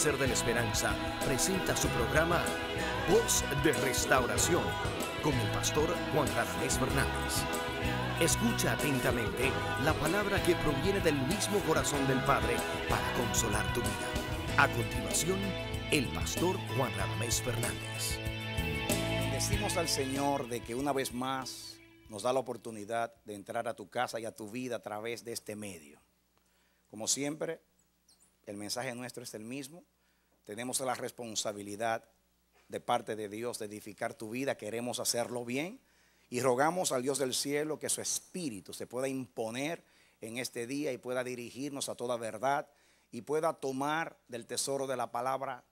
ser de la Esperanza presenta su programa Voz de Restauración con el pastor Juan Ramés Fernández. Escucha atentamente la palabra que proviene del mismo corazón del Padre para consolar tu vida. A continuación, el pastor Juan Ramés Fernández. Decimos al Señor de que una vez más nos da la oportunidad de entrar a tu casa y a tu vida a través de este medio. Como siempre, el mensaje nuestro es el mismo. Tenemos la responsabilidad de parte de Dios de edificar tu vida. Queremos hacerlo bien. Y rogamos al Dios del cielo que su espíritu se pueda imponer en este día y pueda dirigirnos a toda verdad y pueda tomar del tesoro de la palabra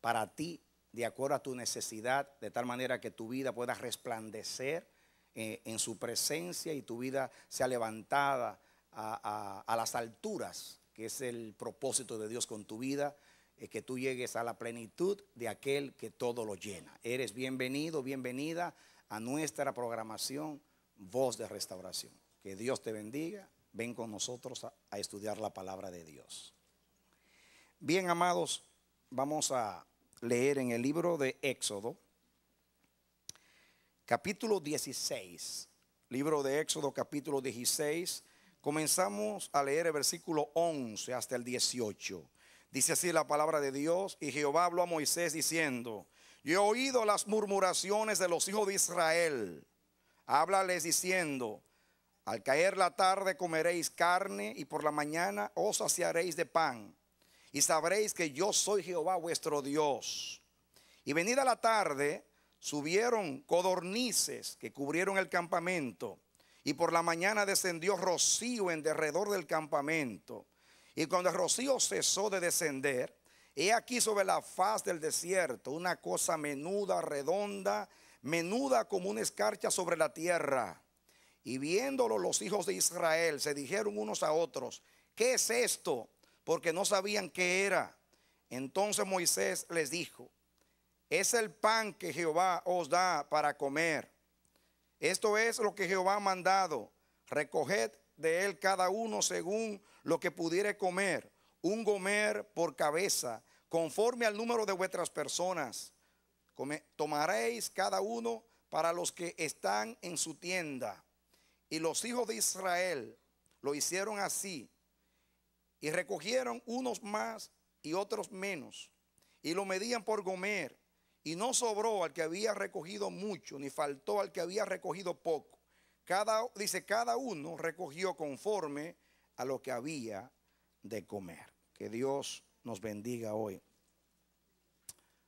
para ti, de acuerdo a tu necesidad, de tal manera que tu vida pueda resplandecer eh, en su presencia y tu vida sea levantada a las alturas que es el propósito de Dios con tu vida, es eh, que tú llegues a la plenitud de aquel que todo lo llena. Eres bienvenido, bienvenida a nuestra programación Voz de Restauración. Que Dios te bendiga. Ven con nosotros a, estudiar la palabra de Dios. Bien, amados, vamos a leer en el libro de Éxodo, capítulo 16. Libro de Éxodo, capítulo 16 Comenzamos a leer el versículo 11 hasta el 18. Dice así la palabra de Dios y Jehová habló a Moisés diciendo, yo he oído las murmuraciones de los hijos de Israel. Háblales diciendo, al caer la tarde comeréis carne y por la mañana os saciaréis de pan. Y sabréis que yo soy Jehová vuestro Dios. Y venida la tarde subieron codornices que cubrieron el campamento y por la mañana descendió rocío en derredor del campamento. Y cuando el rocío cesó de descender, he aquí sobre la faz del desierto una cosa menuda, redonda, menuda como una escarcha sobre la tierra. Y viéndolo los hijos de Israel se dijeron unos a otros, ¿qué es esto? Porque no sabían qué era. Entonces Moisés les dijo, es el pan que Jehová os da para comer. Esto es lo que Jehová ha mandado. Recoged de él cada uno según lo que pudiere comer, un gomer por cabeza, conforme al número de vuestras personas. Tomaréis cada uno para los que están en su tienda. Y los hijos de Israel lo hicieron así. Y recogieron unos más y otros menos. Y lo medían por gomer y no sobró al que había recogido mucho, ni faltó al que había recogido poco. dice, cada uno recogió conforme a lo que había de comer. Que Dios nos bendiga hoy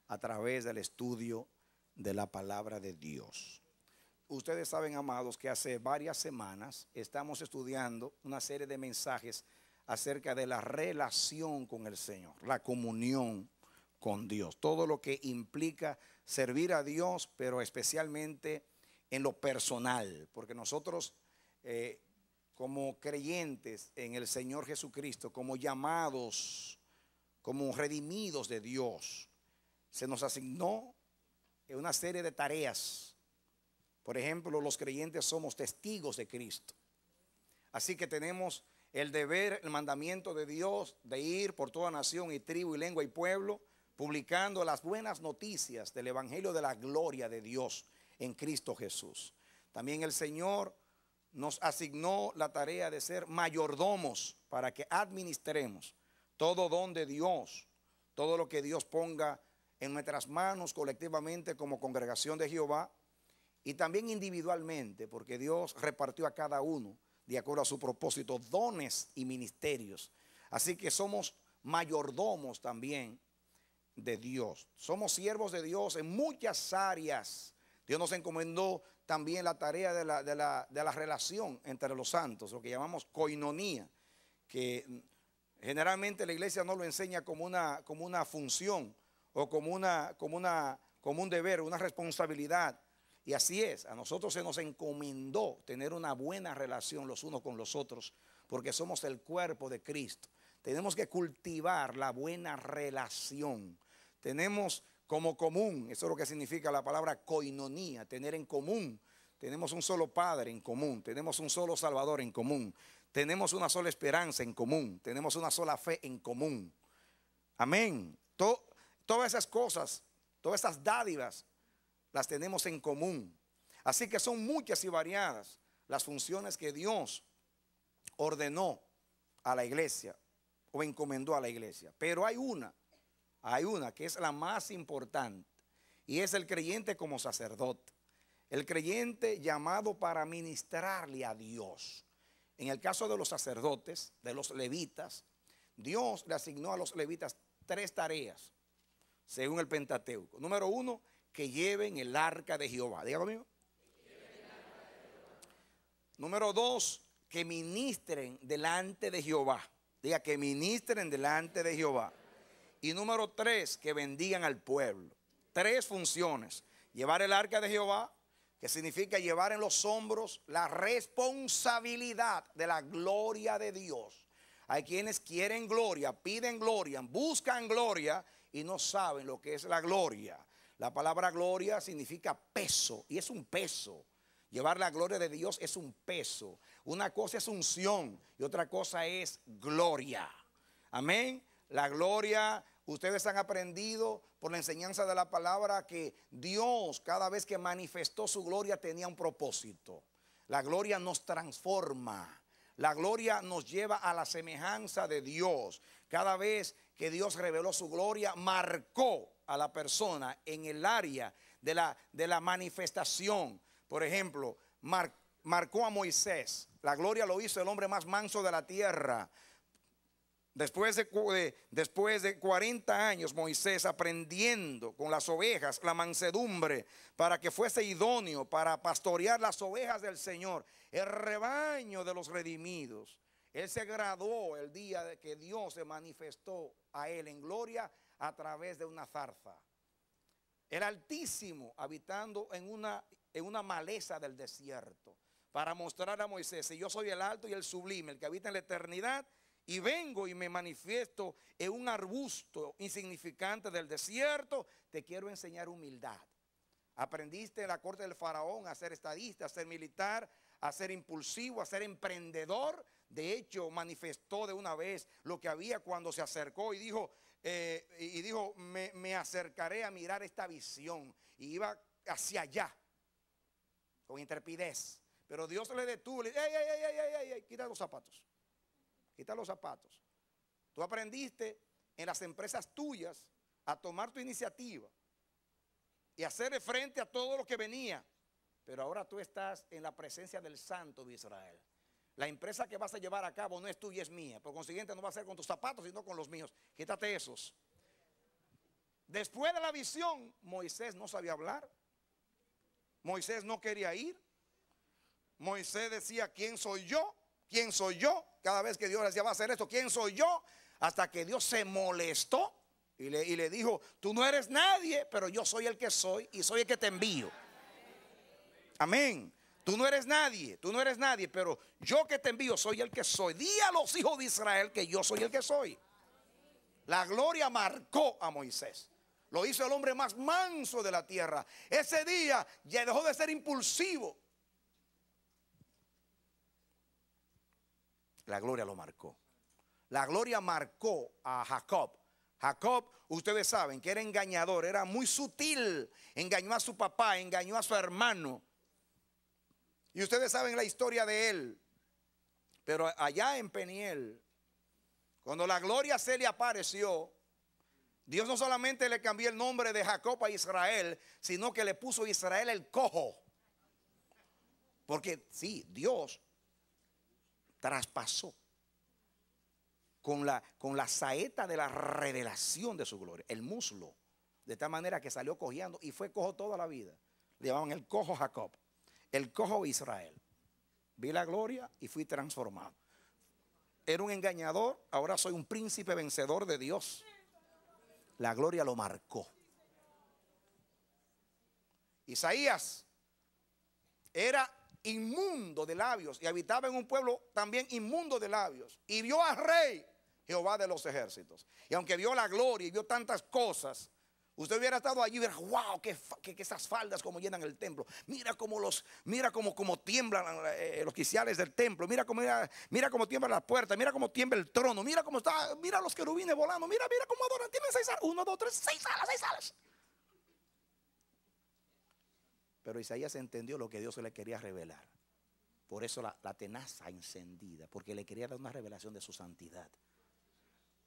a través del estudio de la palabra de Dios. Ustedes saben, amados, que hace varias semanas estamos estudiando una serie de mensajes acerca de la relación con el Señor, la comunión con Dios, todo lo que implica servir a Dios, pero especialmente en lo personal, porque nosotros eh, como creyentes en el Señor Jesucristo, como llamados, como redimidos de Dios, se nos asignó una serie de tareas. Por ejemplo, los creyentes somos testigos de Cristo. Así que tenemos el deber, el mandamiento de Dios de ir por toda nación y tribu y lengua y pueblo publicando las buenas noticias del Evangelio de la gloria de Dios en Cristo Jesús. También el Señor nos asignó la tarea de ser mayordomos para que administremos todo don de Dios, todo lo que Dios ponga en nuestras manos colectivamente como congregación de Jehová y también individualmente, porque Dios repartió a cada uno, de acuerdo a su propósito, dones y ministerios. Así que somos mayordomos también de Dios. Somos siervos de Dios en muchas áreas. Dios nos encomendó también la tarea de la, de la, de la relación entre los santos, lo que llamamos coinonía, que generalmente la iglesia no lo enseña como una, como una función o como, una, como, una, como un deber, una responsabilidad. Y así es, a nosotros se nos encomendó tener una buena relación los unos con los otros, porque somos el cuerpo de Cristo. Tenemos que cultivar la buena relación tenemos como común, eso es lo que significa la palabra coinonía, tener en común. Tenemos un solo Padre en común, tenemos un solo Salvador en común, tenemos una sola esperanza en común, tenemos una sola fe en común. Amén. todas esas cosas, todas esas dádivas, las tenemos en común. Así que son muchas y variadas las funciones que Dios ordenó a la iglesia o encomendó a la iglesia. Pero hay una hay una que es la más importante y es el creyente como sacerdote. El creyente llamado para ministrarle a Dios. En el caso de los sacerdotes, de los levitas, Dios le asignó a los levitas tres tareas, según el Pentateuco. Número uno, que lleven el arca de Jehová. Diga conmigo. Número dos, que ministren delante de Jehová. Diga que ministren delante de Jehová. Y número tres, que bendigan al pueblo. Tres funciones. Llevar el arca de Jehová, que significa llevar en los hombros la responsabilidad de la gloria de Dios. Hay quienes quieren gloria, piden gloria, buscan gloria y no saben lo que es la gloria. La palabra gloria significa peso y es un peso. Llevar la gloria de Dios es un peso. Una cosa es unción y otra cosa es gloria. Amén. La gloria, ustedes han aprendido por la enseñanza de la palabra que Dios cada vez que manifestó su gloria tenía un propósito. La gloria nos transforma. La gloria nos lleva a la semejanza de Dios. Cada vez que Dios reveló su gloria, marcó a la persona en el área de la, de la manifestación. Por ejemplo, marcó a Moisés. La gloria lo hizo el hombre más manso de la tierra. Después de, después de 40 años, Moisés aprendiendo con las ovejas la mansedumbre para que fuese idóneo para pastorear las ovejas del Señor, el rebaño de los redimidos. Él se graduó el día de que Dios se manifestó a él en gloria a través de una zarza. El Altísimo habitando en una, en una maleza del desierto para mostrar a Moisés, si yo soy el alto y el sublime, el que habita en la eternidad, y vengo y me manifiesto en un arbusto insignificante del desierto, te quiero enseñar humildad. Aprendiste en la corte del faraón a ser estadista, a ser militar, a ser impulsivo, a ser emprendedor. De hecho, manifestó de una vez lo que había cuando se acercó y dijo, eh, y dijo me, acercaré a mirar esta visión. Y iba hacia allá, con intrepidez. Pero Dios le detuvo, le dijo, quita los zapatos quita los zapatos. Tú aprendiste en las empresas tuyas a tomar tu iniciativa y hacer frente a todo lo que venía. Pero ahora tú estás en la presencia del Santo de Israel. La empresa que vas a llevar a cabo no es tuya, es mía. Por consiguiente, no va a ser con tus zapatos, sino con los míos. Quítate esos. Después de la visión, Moisés no sabía hablar. Moisés no quería ir. Moisés decía, ¿quién soy yo? ¿Quién soy yo? Cada vez que Dios decía, va a hacer esto, ¿quién soy yo? Hasta que Dios se molestó y le, y le dijo, tú no eres nadie, pero yo soy el que soy y soy el que te envío. Amén. Tú no eres nadie, tú no eres nadie, pero yo que te envío soy el que soy. Dí a los hijos de Israel que yo soy el que soy. La gloria marcó a Moisés. Lo hizo el hombre más manso de la tierra. Ese día ya dejó de ser impulsivo La gloria lo marcó. La gloria marcó a Jacob. Jacob, ustedes saben que era engañador, era muy sutil. Engañó a su papá, engañó a su hermano. Y ustedes saben la historia de él. Pero allá en Peniel, cuando la gloria se le apareció, Dios no solamente le cambió el nombre de Jacob a Israel, sino que le puso Israel el cojo. Porque sí, Dios traspasó con la, con la saeta de la revelación de su gloria, el muslo, de tal manera que salió cojeando y fue cojo toda la vida. Le llamaban el cojo Jacob, el cojo Israel. Vi la gloria y fui transformado. Era un engañador, ahora soy un príncipe vencedor de Dios. La gloria lo marcó. Isaías era inmundo de labios y habitaba en un pueblo también inmundo de labios. Y vio al rey Jehová de los ejércitos. Y aunque vio la gloria y vio tantas cosas, usted hubiera estado allí y hubiera, wow, que, esas faldas como llenan el templo. Mira como los, mira como, como tiemblan eh, los quiciales del templo. Mira como mira, como tiemblan las puertas. Mira como tiembla el trono. Mira cómo está, mira los querubines volando. Mira, mira cómo adoran. Tienen seis alas. Uno, dos, tres, seis alas, seis alas. Pero Isaías entendió lo que Dios le quería revelar. Por eso la, tenaza encendida, porque le quería dar una revelación de su santidad.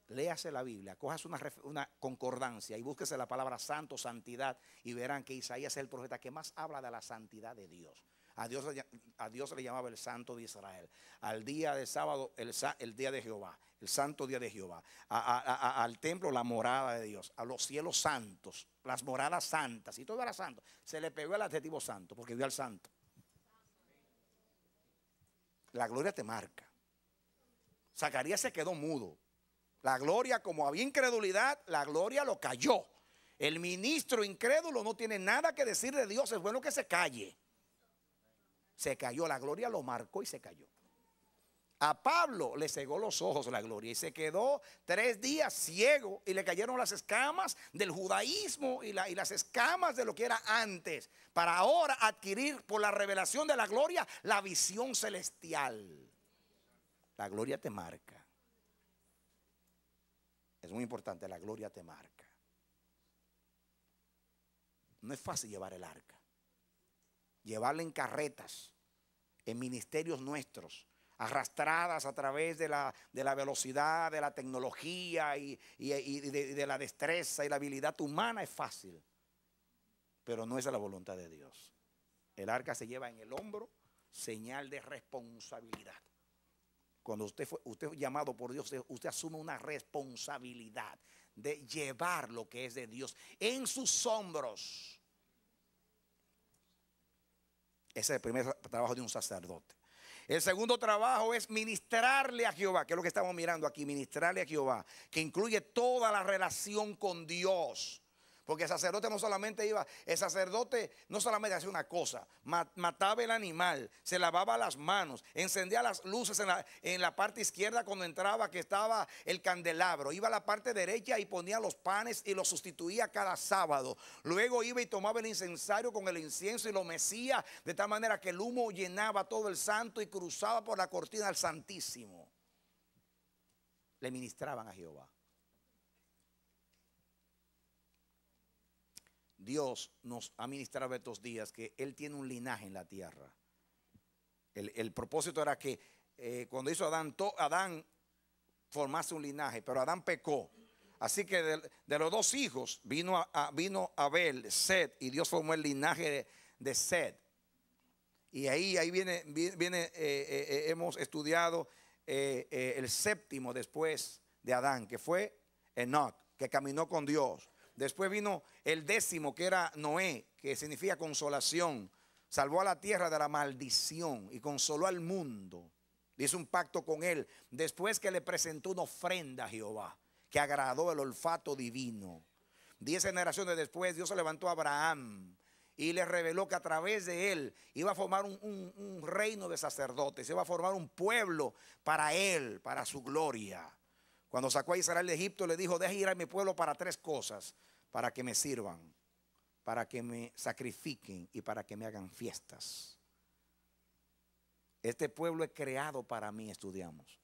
Léase la Biblia, cojas una, concordancia y búsquese la palabra santo, santidad, y verán que Isaías es el profeta que más habla de la santidad de Dios. A Dios, a Dios le llamaba el santo de Israel. Al día de sábado, el, el día de Jehová, el santo día de Jehová. al templo, la morada de Dios. A los cielos santos, las moradas santas. Y todo era santo. Se le pegó el adjetivo santo porque vio al santo. La gloria te marca. Zacarías se quedó mudo. La gloria, como había incredulidad, la gloria lo cayó. El ministro incrédulo no tiene nada que decir de Dios. Es bueno que se calle se cayó. La gloria lo marcó y se cayó. A Pablo le cegó los ojos la gloria y se quedó tres días ciego y le cayeron las escamas del judaísmo y, las escamas de lo que era antes, para ahora adquirir por la revelación de la gloria la visión celestial. La gloria te marca. Es muy importante, la gloria te marca. No es fácil llevar el arca llevarla en carretas, en ministerios nuestros, arrastradas a través de la, velocidad, de la tecnología y, de, la destreza y la habilidad humana es fácil, pero no es a la voluntad de Dios. El arca se lleva en el hombro, señal de responsabilidad. Cuando usted fue, usted llamado por Dios, usted asume una responsabilidad de llevar lo que es de Dios en sus hombros. Ese es el primer trabajo de un sacerdote. El segundo trabajo es ministrarle a Jehová, que es lo que estamos mirando aquí, ministrarle a Jehová, que incluye toda la relación con Dios. Porque el sacerdote no solamente iba, el sacerdote no solamente hacía una cosa, mataba el animal, se lavaba las manos, encendía las luces en la, parte izquierda cuando entraba que estaba el candelabro, iba a la parte derecha y ponía los panes y los sustituía cada sábado. Luego iba y tomaba el incensario con el incienso y lo mecía de tal manera que el humo llenaba todo el santo y cruzaba por la cortina al Santísimo. Le ministraban a Jehová. Dios nos ha ministrado estos días que Él tiene un linaje en la tierra. El, propósito era que eh, cuando hizo Adán, Adán formase un linaje, pero Adán pecó. Así que de, los dos hijos vino, a, vino Abel, Sed, y Dios formó el linaje de, Sed. Y ahí, ahí viene, viene eh, eh, hemos estudiado el séptimo después de Adán, que fue Enoch, que caminó con Dios. Después vino el décimo, que era Noé, que significa consolación. Salvó a la tierra de la maldición y consoló al mundo. Hizo un pacto con él. Después que le presentó una ofrenda a Jehová, que agradó el olfato divino. Diez generaciones después, Dios se levantó a Abraham y le reveló que a través de él iba a formar un, reino de sacerdotes, iba a formar un pueblo para él, para su gloria. Cuando sacó a Israel de Egipto, le dijo, deja ir a mi pueblo para tres cosas para que me sirvan, para que me sacrifiquen y para que me hagan fiestas. Este pueblo es creado para mí, estudiamos.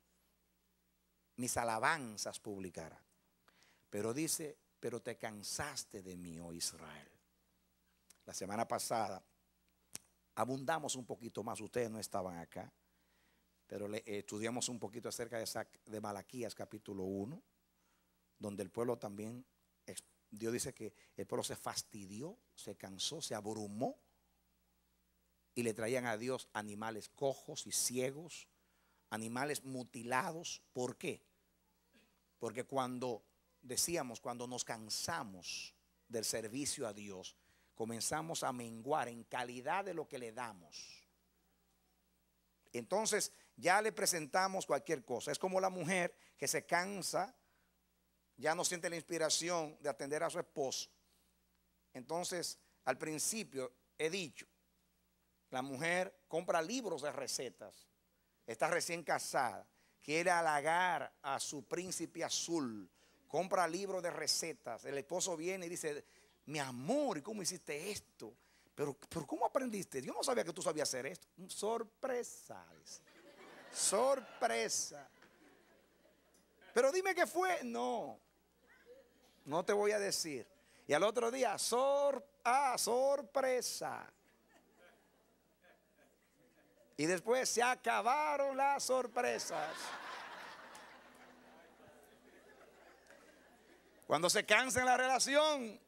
Mis alabanzas publicará. Pero dice, pero te cansaste de mí, oh Israel. La semana pasada abundamos un poquito más, ustedes no estaban acá, pero le, eh, estudiamos un poquito acerca de, de Malaquías capítulo 1, donde el pueblo también Dios dice que el pueblo se fastidió, se cansó, se abrumó y le traían a Dios animales cojos y ciegos, animales mutilados. ¿Por qué? Porque cuando decíamos, cuando nos cansamos del servicio a Dios, comenzamos a menguar en calidad de lo que le damos. Entonces ya le presentamos cualquier cosa. Es como la mujer que se cansa ya no siente la inspiración de atender a su esposo. Entonces, al principio he dicho, la mujer compra libros de recetas, está recién casada, quiere halagar a su príncipe azul, compra libros de recetas, el esposo viene y dice, mi amor, ¿y cómo hiciste esto? Pero, ¿por ¿cómo aprendiste? Yo no sabía que tú sabías hacer esto. Sorpresa. Sorpresa. Pero dime qué fue. No, no te voy a decir. Y al otro día, ah, sorpresa. Y después se acabaron las sorpresas. Cuando se cansa en la relación,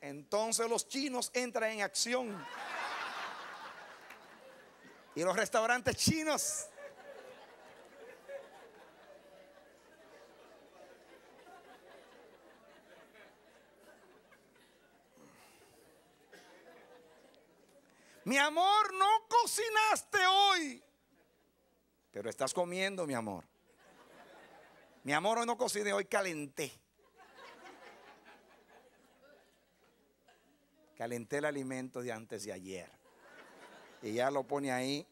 entonces los chinos entran en acción. Y los restaurantes chinos mi amor, no cocinaste hoy. Pero estás comiendo, mi amor. Mi amor, hoy no cociné, hoy calenté. Calenté el alimento de antes de ayer. Y ya lo pone ahí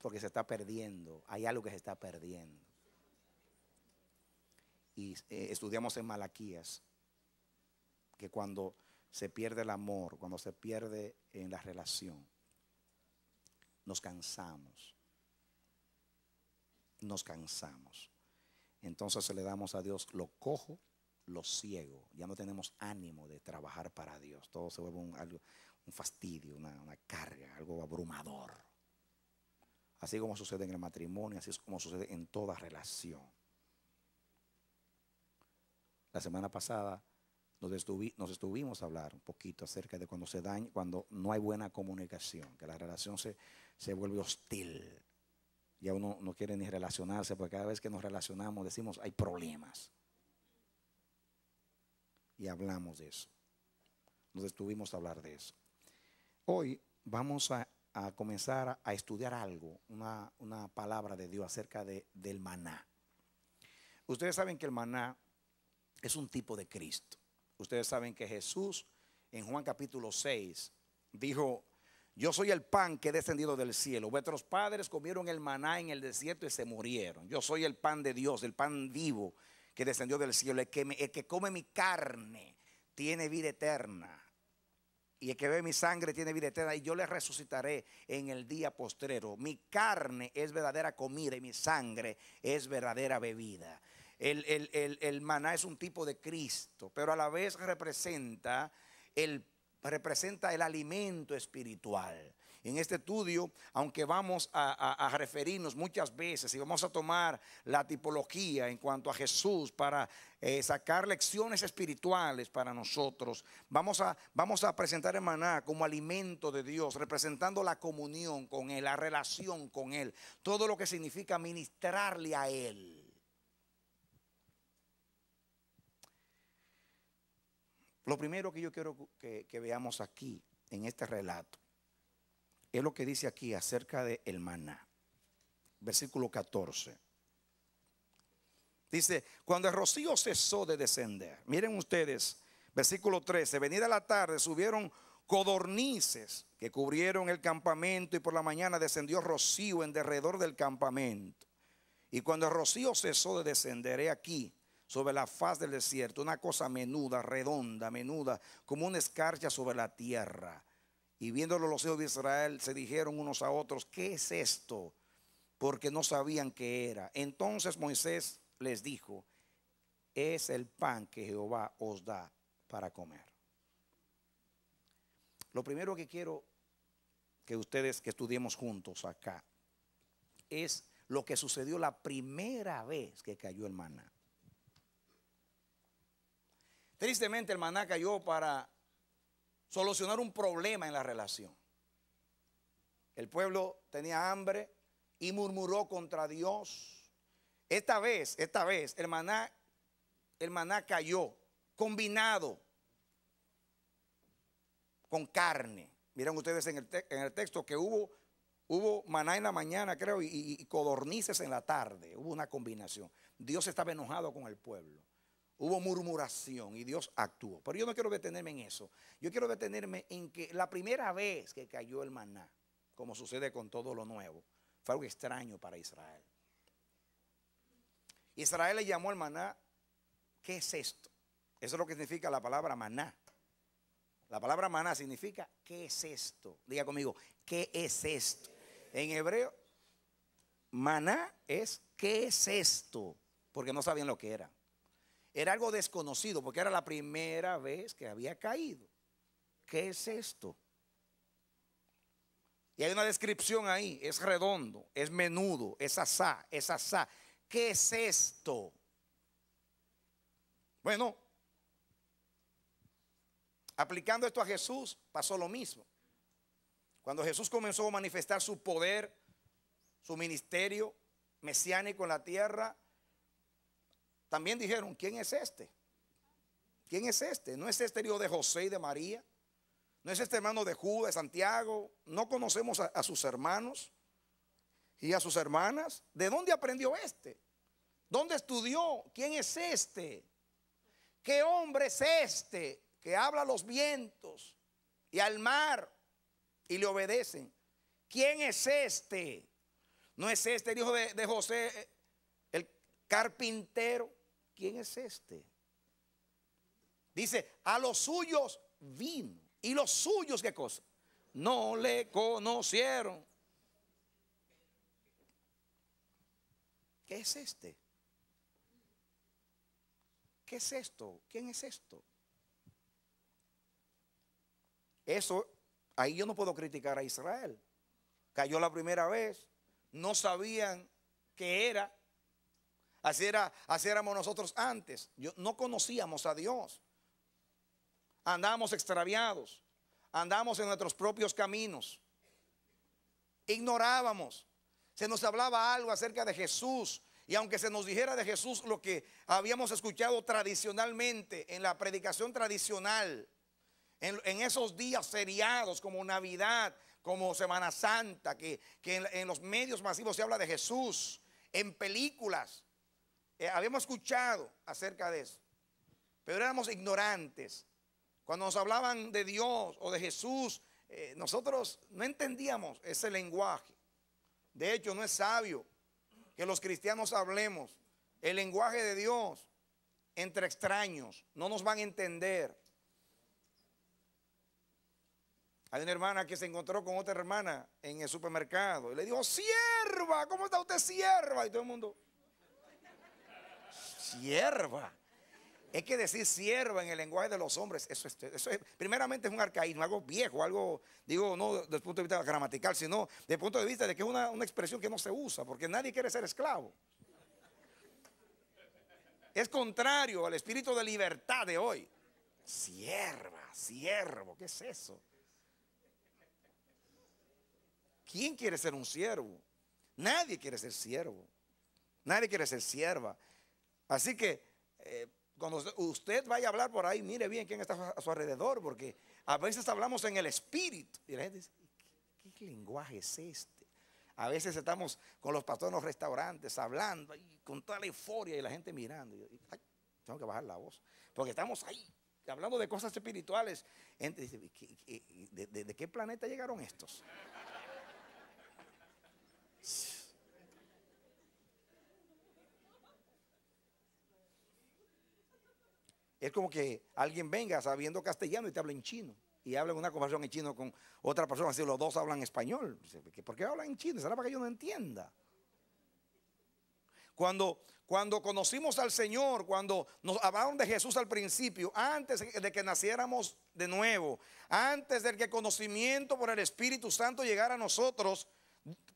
porque se está perdiendo. Hay algo que se está perdiendo. Y eh, estudiamos en Malaquías que cuando se pierde el amor, cuando se pierde en la relación, nos cansamos. Nos cansamos. Entonces le damos a Dios lo cojo, lo ciego. Ya no tenemos ánimo de trabajar para Dios. Todo se vuelve un, fastidio, una, una carga, algo abrumador. Así como sucede en el matrimonio, así es como sucede en toda relación. La semana pasada nos, estuvimos a hablar un poquito acerca de cuando se daña, cuando no hay buena comunicación, que la relación se, vuelve hostil. Ya uno no quiere ni relacionarse, porque cada vez que nos relacionamos decimos hay problemas. Y hablamos de eso. Nos estuvimos a hablar de eso. Hoy vamos a, comenzar a estudiar algo, una, una palabra de Dios acerca de, del maná. Ustedes saben que el maná es un tipo de Cristo. Ustedes saben que Jesús en Juan capítulo 6 dijo, yo soy el pan que he descendido del cielo. Vuestros padres comieron el maná en el desierto y se murieron. Yo soy el pan de Dios, el pan vivo que descendió del cielo. El que, come mi carne tiene vida eterna. Y el que bebe mi sangre tiene vida eterna. Y yo le resucitaré en el día postrero. Mi carne es verdadera comida y mi sangre es verdadera bebida. El, maná es un tipo de Cristo, pero a la vez representa el, representa el alimento espiritual. En este estudio, aunque vamos a, referirnos muchas veces y vamos a tomar la tipología en cuanto a Jesús para eh, sacar lecciones espirituales para nosotros, vamos a, vamos a presentar el maná como alimento de Dios, representando la comunión con Él, la relación con Él, todo lo que significa ministrarle a Él. Lo primero que yo quiero que, veamos aquí, en este relato, es lo que dice aquí acerca de el maná. Versículo 14. Dice, cuando el rocío cesó de descender, miren ustedes, versículo 13, venida la tarde subieron codornices que cubrieron el campamento y por la mañana descendió rocío en derredor del campamento. Y cuando el rocío cesó de descender, he aquí, sobre la faz del desierto, una cosa menuda, redonda, menuda, como una escarcha sobre la tierra. Y viéndolo los hijos de Israel, se dijeron unos a otros, ¿qué es esto? Porque no sabían qué era. Entonces Moisés les dijo, es el pan que Jehová os da para comer. Lo primero que quiero que ustedes que estudiemos juntos acá es lo que sucedió la primera vez que cayó el maná. Tristemente el maná cayó para solucionar un problema en la relación. El pueblo tenía hambre y murmuró contra Dios. Esta vez, esta vez, el maná, el maná cayó combinado con carne. Miren ustedes en el, texto que hubo, hubo maná en la mañana, creo, y codornices en la tarde. Hubo una combinación. Dios estaba enojado con el pueblo hubo murmuración y Dios actuó. Pero yo no quiero detenerme en eso. Yo quiero detenerme en que la primera vez que cayó el maná, como sucede con todo lo nuevo, fue algo extraño para Israel. Israel le llamó al maná, ¿qué es esto? Eso es lo que significa la palabra maná. La palabra maná significa, ¿qué es esto? Diga conmigo, ¿qué es esto? En hebreo, maná es, ¿qué es esto? Porque no sabían lo que era. Era algo desconocido porque era la primera vez que había caído. ¿Qué es esto? Y hay una descripción ahí, es redondo, es menudo, es asá, es asá. ¿Qué es esto? Bueno, aplicando esto a Jesús pasó lo mismo. Cuando Jesús comenzó a manifestar su poder, su ministerio mesiánico en la tierra, también dijeron, ¿quién es este? ¿Quién es este? ¿No es este el hijo de José y de María? ¿No es este hermano de Judas, de Santiago? ¿No conocemos a, sus hermanos y a sus hermanas? ¿De dónde aprendió este? ¿Dónde estudió? ¿Quién es este? ¿Qué hombre es este que habla a los vientos y al mar y le obedecen? ¿Quién es este? ¿No es este el hijo de José, el carpintero? ¿quién es este? Dice, a los suyos vino. ¿Y los suyos qué cosa? No le conocieron. ¿Qué es este? ¿Qué es esto? ¿Quién es esto? Eso, ahí yo no puedo criticar a Israel. Cayó la primera vez, no sabían qué era, Así, éramos nosotros antes. Yo, no conocíamos a Dios. Andábamos extraviados. Andábamos en nuestros propios caminos. Ignorábamos. Se nos hablaba algo acerca de Jesús. Y aunque se nos dijera de Jesús lo que habíamos escuchado tradicionalmente, en la predicación tradicional, en, esos días seriados como Navidad, como Semana Santa, que, en los medios masivos se habla de Jesús, en películas, eh, habíamos escuchado acerca de eso, pero éramos ignorantes. Cuando nos hablaban de Dios o de Jesús, eh, nosotros no entendíamos ese lenguaje. De hecho, no es sabio que los cristianos hablemos el lenguaje de Dios entre extraños. No nos van a entender. Hay una hermana que se encontró con otra hermana en el supermercado y le dijo, sierva, ¿cómo está usted sierva? Y todo el mundo sierva. Es que decir sierva en el lenguaje de los hombres, eso, es, eso primeramente es un arcaísmo, algo viejo, algo, digo, no desde el punto de vista gramatical, sino desde el punto de vista de que es una, una expresión que no se usa, porque nadie quiere ser esclavo. Es contrario al espíritu de libertad de hoy. Sierva, siervo, ¿qué es eso? ¿Quién quiere ser un siervo? Nadie quiere ser siervo. Nadie quiere ser sierva. Así que eh, cuando usted vaya a hablar por ahí, mire bien quién está a su alrededor, porque a veces hablamos en el espíritu. Y la gente dice, ¿qué, lenguaje es este? A veces estamos con los pastores en los restaurantes hablando y con toda la euforia y la gente mirando. tengo que bajar la voz, porque estamos ahí hablando de cosas espirituales. de qué planeta llegaron estos? Es como que alguien venga sabiendo castellano y te habla en chino. Y habla en una conversación en chino con otra persona. así los dos hablan español. ¿Por qué hablan en chino? Será para que yo no entienda. Cuando, cuando conocimos al Señor, cuando nos hablaron de Jesús al principio, antes de que naciéramos de nuevo, antes del que el conocimiento por el Espíritu Santo llegara a nosotros,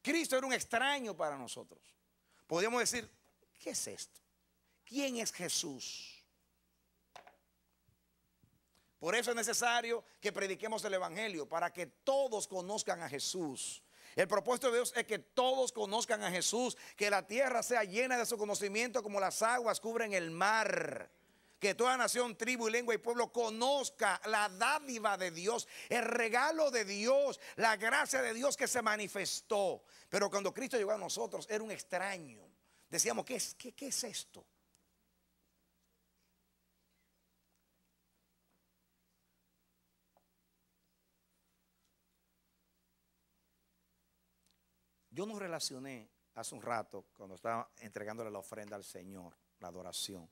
Cristo era un extraño para nosotros. Podríamos decir, ¿qué es esto? ¿Quién es Jesús? Por eso es necesario que prediquemos el Evangelio, para que todos conozcan a Jesús. El propósito de Dios es que todos conozcan a Jesús, que la tierra sea llena de su conocimiento como las aguas cubren el mar. Que toda nación, tribu, lengua y pueblo conozca la dádiva de Dios, el regalo de Dios, la gracia de Dios que se manifestó. Pero cuando Cristo llegó a nosotros era un extraño. Decíamos, ¿qué es, qué es esto? Yo nos relacioné hace un rato, cuando estaba entregándole la ofrenda al Señor, la adoración.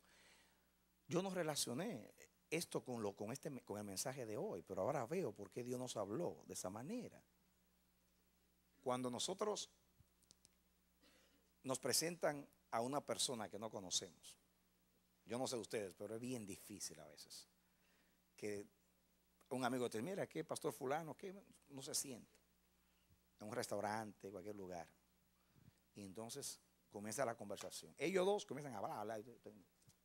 Yo nos relacioné esto con, lo, con, este, con el mensaje de hoy, pero ahora veo por qué Dios nos habló de esa manera. Cuando nosotros nos presentan a una persona que no conocemos, yo no sé ustedes, pero es bien difícil a veces, que un amigo te mira, ¿qué pastor fulano? ¿Qué? No se siente en un restaurante, en cualquier lugar. Y entonces comienza la conversación. Ellos dos comienzan a hablar. hablar.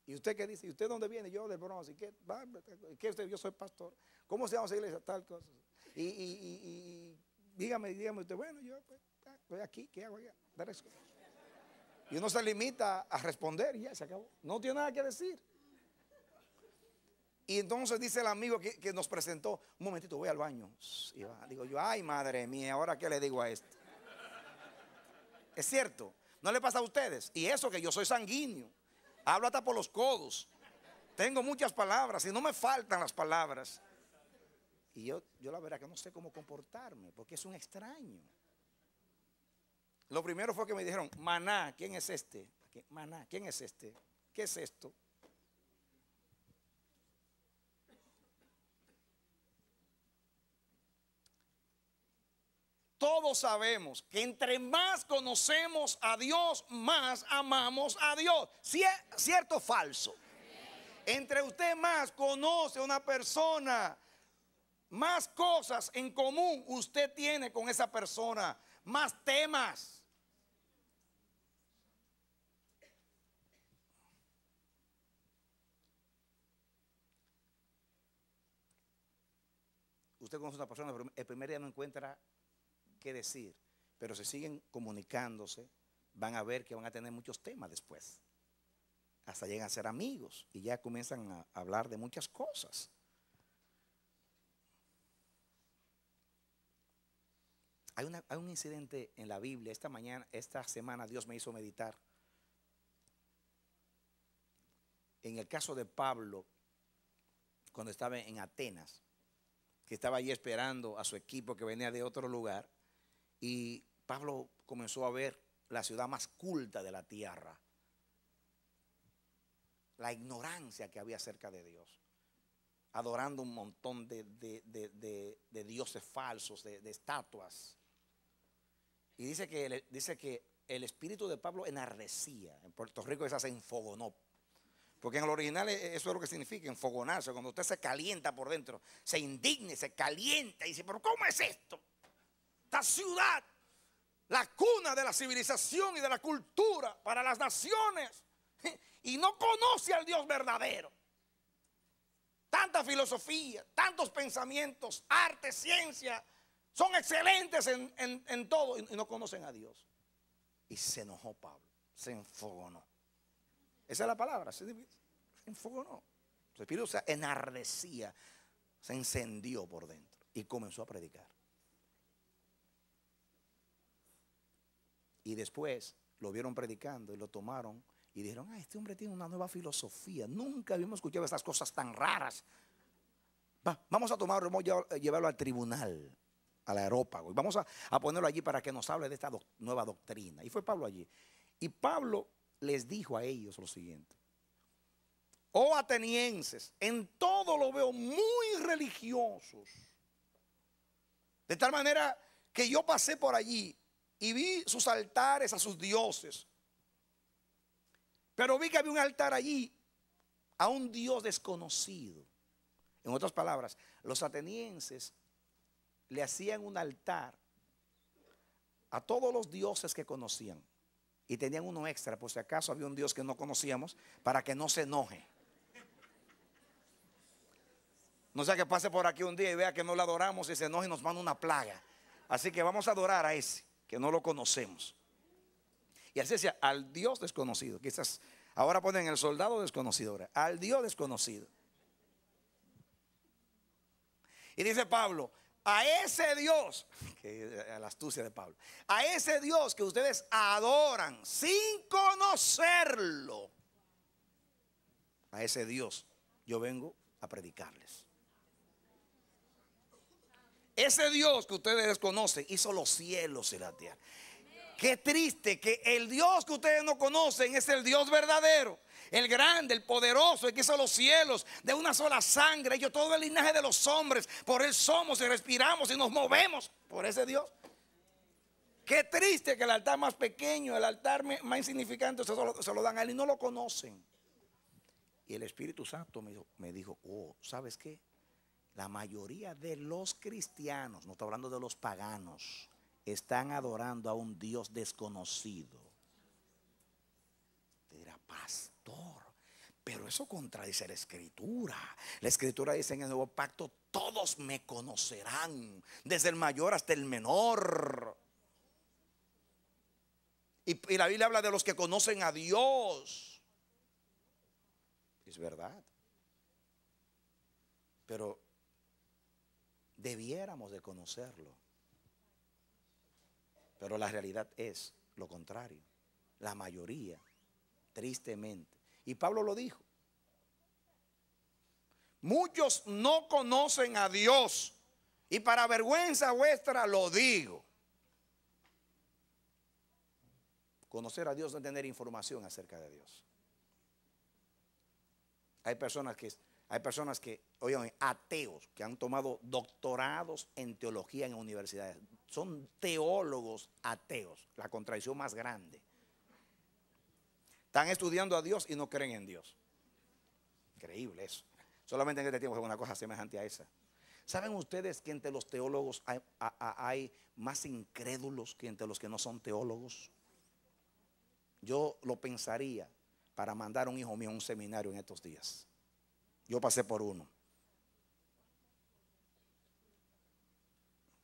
¿Y usted qué dice? ¿Y usted dónde viene? Yo de Bronx. ¿Y qué? ¿Qué usted? Yo soy pastor. ¿Cómo se llama esa iglesia? Tal cosa. Y, dígame, dígame usted, bueno, yo pues, estoy aquí, ¿qué hago allá? Y uno se limita a responder y ya se acabó. No tiene nada que decir. Y entonces dice el amigo que, nos presentó, un momentito, voy al baño. Y Digo yo, ay madre mía, ahora qué le digo a esto? Es cierto, no le pasa a ustedes. Y eso que yo soy sanguíneo, hablo hasta por los codos. Tengo muchas palabras y no me faltan las palabras. Y yo, yo la verdad que no sé cómo comportarme, porque es un extraño. Lo primero fue que me dijeron, maná, ¿quién es este? Maná, ¿quién es este? ¿Qué es esto? todos sabemos que entre más conocemos a Dios, más amamos a Dios. ¿Cierto o falso? Entre usted más conoce a una persona, más cosas en común usted tiene con esa persona, más temas. Usted conoce a una persona, el primer día no encuentra Qué decir, pero se siguen comunicándose, van a ver que van a tener muchos temas después. Hasta llegan a ser amigos y ya comienzan a hablar de muchas cosas. Hay, una, hay, un incidente en la Biblia. Esta mañana, esta semana, Dios me hizo meditar. En el caso de Pablo, cuando estaba en Atenas, que estaba allí esperando a su equipo que venía de otro lugar, y Pablo comenzó a ver la ciudad más culta de la tierra, la ignorancia que había acerca de Dios, adorando un montón de, dioses falsos, de, estatuas. Y dice que, dice que el espíritu de Pablo enarrecía. En Puerto Rico esa se enfogonó. Porque en el original e, eso es lo que significa, enfogonarse. Cuando usted se calienta por dentro, se indigna, se calienta y dice, pero ¿cómo es esto? esta ciudad, la cuna de la civilización y de la cultura para las naciones, y no conoce al Dios verdadero. Tanta filosofía, tantos pensamientos, arte, ciencia, son excelentes en, todo y no conocen a Dios. Y se enojó Pablo, se enfogonó. Esa es la palabra, se, se enfogonó. Espíritu se enardecía, se encendió por dentro y comenzó a predicar. Y después lo vieron predicando y lo tomaron y dijeron, ah, este hombre tiene una nueva filosofía. Nunca habíamos escuchado estas cosas tan raras. vamos a tomarlo, vamos a eh, llevarlo al tribunal, al aerópago, y vamos a, ponerlo allí para que nos hable de esta nueva doctrina. Y fue Pablo allí. Y Pablo les dijo a ellos lo siguiente. Oh atenienses, en todo lo veo muy religiosos. De tal manera que yo pasé por allí y vi sus altares a sus dioses. Pero vi que había un altar allí a un dios desconocido. En otras palabras, los atenienses le hacían un altar a todos los dioses que conocían. Y tenían uno extra, por si acaso había un dios que no conocíamos, para que no se enoje. No sea que pase por aquí un día y vea que no lo adoramos y se enoje y nos manda una plaga. Así que vamos a adorar a ese que no lo conocemos. Y así decía, al Dios desconocido. Quizás ahora ponen el soldado desconocido, ahora, al Dios desconocido. Y dice Pablo, a ese Dios, que a la astucia de Pablo, a ese Dios que ustedes adoran sin conocerlo, a ese Dios yo vengo a predicarles. Ese Dios que ustedes desconocen hizo los cielos y la tierra. Qué triste que el Dios que ustedes no conocen es el Dios verdadero. El grande, el poderoso, el que hizo los cielos de una sola sangre. Ellos todo el linaje de los hombres. Por él somos y respiramos y nos movemos. Por ese Dios. Qué triste que el altar más pequeño, el altar más insignificante, se lo, dan a él y no lo conocen. Y el Espíritu Santo me dijo, me dijo oh, ¿sabes qué? La mayoría de los cristianos, no estoy hablando de los paganos, están adorando a un Dios desconocido. Te dirá, pastor, pero eso contradice la escritura. La escritura dice en el nuevo pacto, todos me conocerán, desde el mayor hasta el menor. Y, y la Biblia habla de los que conocen a Dios. Es verdad. Pero Debiéramos de conocerlo. Pero la realidad es lo contrario. La mayoría, tristemente. Y Pablo lo dijo. Muchos no conocen a Dios. Y para vergüenza vuestra lo digo. Conocer a Dios no es tener información acerca de Dios. Hay personas que hay personas que, oigan, ateos, que han tomado doctorados en teología en universidades. Son teólogos ateos, la contradicción más grande. Están estudiando a Dios y no creen en Dios. Increíble eso. Solamente en este tiempo es una cosa semejante a esa. ¿Saben ustedes que entre los teólogos hay, hay más incrédulos que entre los que no son teólogos? Yo lo pensaría para mandar a un hijo mío a un seminario en estos días yo pasé por uno.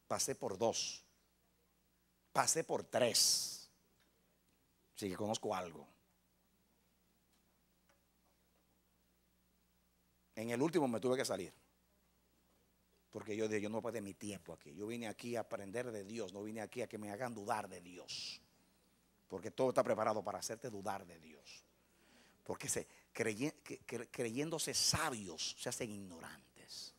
Pasé por dos. Pasé por tres. Si que conozco algo. En el último me tuve que salir. Porque yo dije, yo no pasé mi tiempo aquí. Yo vine aquí a aprender de Dios. No vine aquí a que me hagan dudar de Dios. Porque todo está preparado para hacerte dudar de Dios. Porque se, creyéndose sabios, se hacen ignorantes.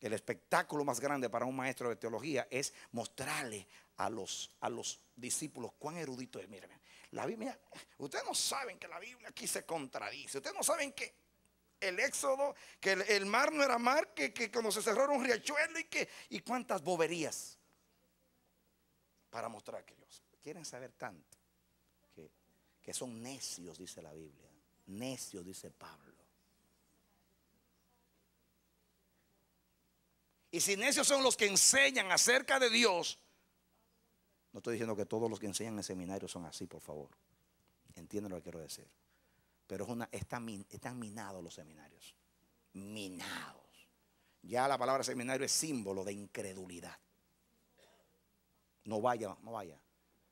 El espectáculo más grande para un maestro de teología es mostrarle a los, a los discípulos cuán erudito es. Miren, la Biblia, ustedes no saben que la Biblia aquí se contradice, ustedes no saben que el éxodo, que el, mar no era mar, que, que cuando se cerró un riachuelo y que, y cuántas boberías para mostrar que ellos quieren saber tanto que son necios, dice la Biblia. Necios, dice Pablo. Y si necios son los que enseñan acerca de Dios, no estoy diciendo que todos los que enseñan en seminario son así, por favor. Entienden lo que quiero decir. Pero es una, están minados los seminarios. Minados. Ya la palabra seminario es símbolo de incredulidad. No vaya, no vaya.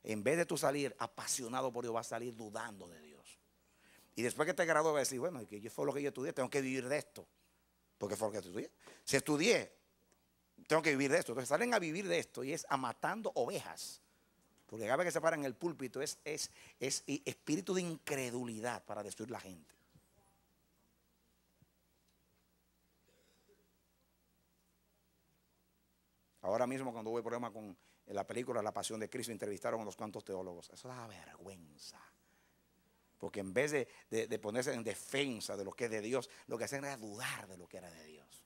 En vez de tú salir apasionado por Dios, vas a salir dudando de Dios. Y después que te gradúes, vas a decir, bueno, que yo fue lo que yo estudié, tengo que vivir de esto. Porque fue lo que estudié. Si estudié, tengo que vivir de esto. Entonces salen a vivir de esto y es a matando ovejas. Porque cada vez que se paran en el púlpito es, es, espíritu de incredulidad para destruir la gente. Ahora mismo cuando voy problema con en la película La Pasión de Cristo entrevistaron a unos cuantos teólogos. Eso da vergüenza. Porque en vez de, ponerse en defensa de lo que es de Dios, lo que hacen era dudar de lo que era de Dios.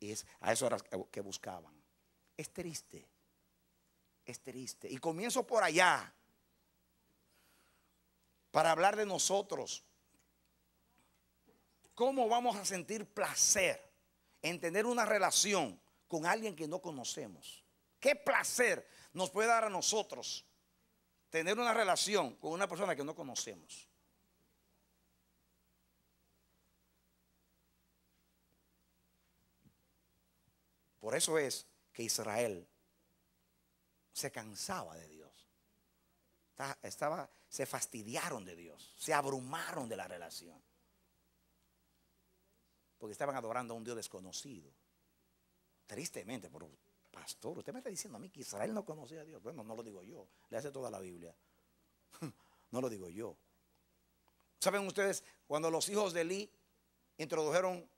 Y es, a eso era que buscaban. Es triste. Es triste. Y comienzo por allá. Para hablar de nosotros. ¿Cómo vamos a sentir placer en tener una relación con alguien que no conocemos. Qué placer nos puede dar a nosotros tener una relación con una persona que no conocemos. Por eso es que Israel se cansaba de Dios. Estaba, se fastidiaron de Dios, se abrumaron de la relación. Porque estaban adorando a un Dios desconocido. Tristemente, pero pastor, usted me está diciendo a mí que Israel no conocía a Dios. Bueno, no lo digo yo, le hace toda la Biblia. no lo digo yo. ¿Saben ustedes cuando los hijos de Eli introdujeron,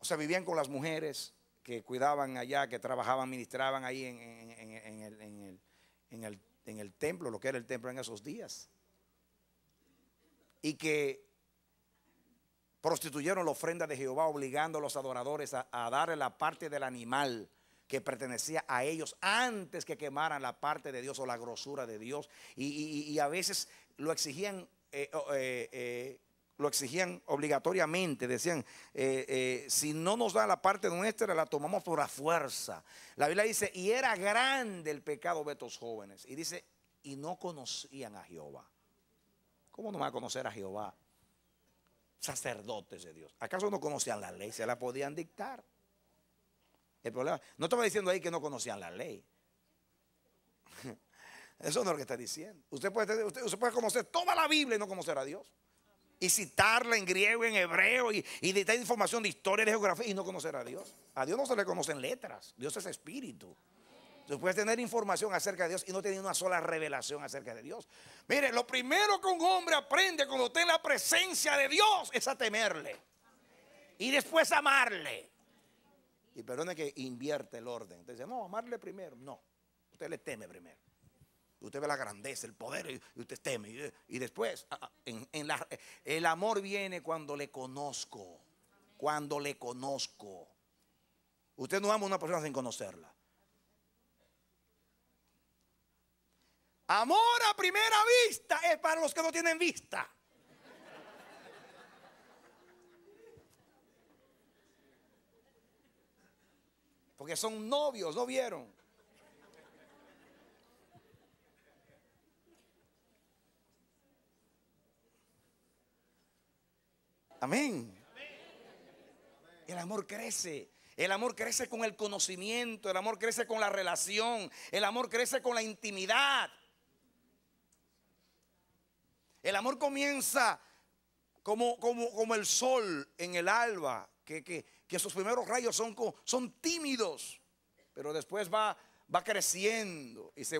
o sea, vivían con las mujeres que cuidaban allá, que trabajaban, ministraban ahí en, el, en el templo, lo que era el templo en esos días? Y que Prostituyeron la ofrenda de Jehová obligando a los adoradores a, darle la parte del animal que pertenecía a ellos antes que quemaran la parte de Dios o la grosura de Dios. Y, a veces lo exigían, eh, eh, eh, lo exigían obligatoriamente. Decían, si no nos da la parte nuestra, la tomamos por la fuerza. La Biblia dice, y era grande el pecado de estos jóvenes. Y dice, y no conocían a Jehová. ¿Cómo no van a conocer a Jehová? sacerdotes de Dios. ¿Acaso no conocían la ley? Se la podían dictar. El problema, no estaba diciendo ahí que no conocían la ley. Eso no es lo que está diciendo. Usted puede, conocer toda la Biblia y no conocer a Dios. Y citarla en griego, en hebreo, y, y información de historia, de geografía, y no conocer a Dios. A Dios no se le conocen letras. Dios es espíritu. Tú puedes tener información acerca de Dios y no tener una sola revelación acerca de Dios. Mire, lo primero que un hombre aprende cuando está en la presencia de Dios es a temerle. Y después amarle. Y perdone que invierte el orden. Entonces dice, no, amarle primero. No, usted le teme primero. Usted ve la grandeza, el poder y usted teme. Y, después, ah, ah, en, el amor viene cuando le conozco. Cuando le conozco. Usted no ama a una persona sin conocerla. Amor a primera vista es para los que no tienen vista. Porque son novios, ¿no vieron? Amén. El amor crece. El amor crece con el conocimiento, el amor crece con la relación, el amor crece con la intimidad. El amor comienza como, como, el sol en el alba, que, que, sus primeros rayos son, son tímidos, pero después va, va creciendo y se,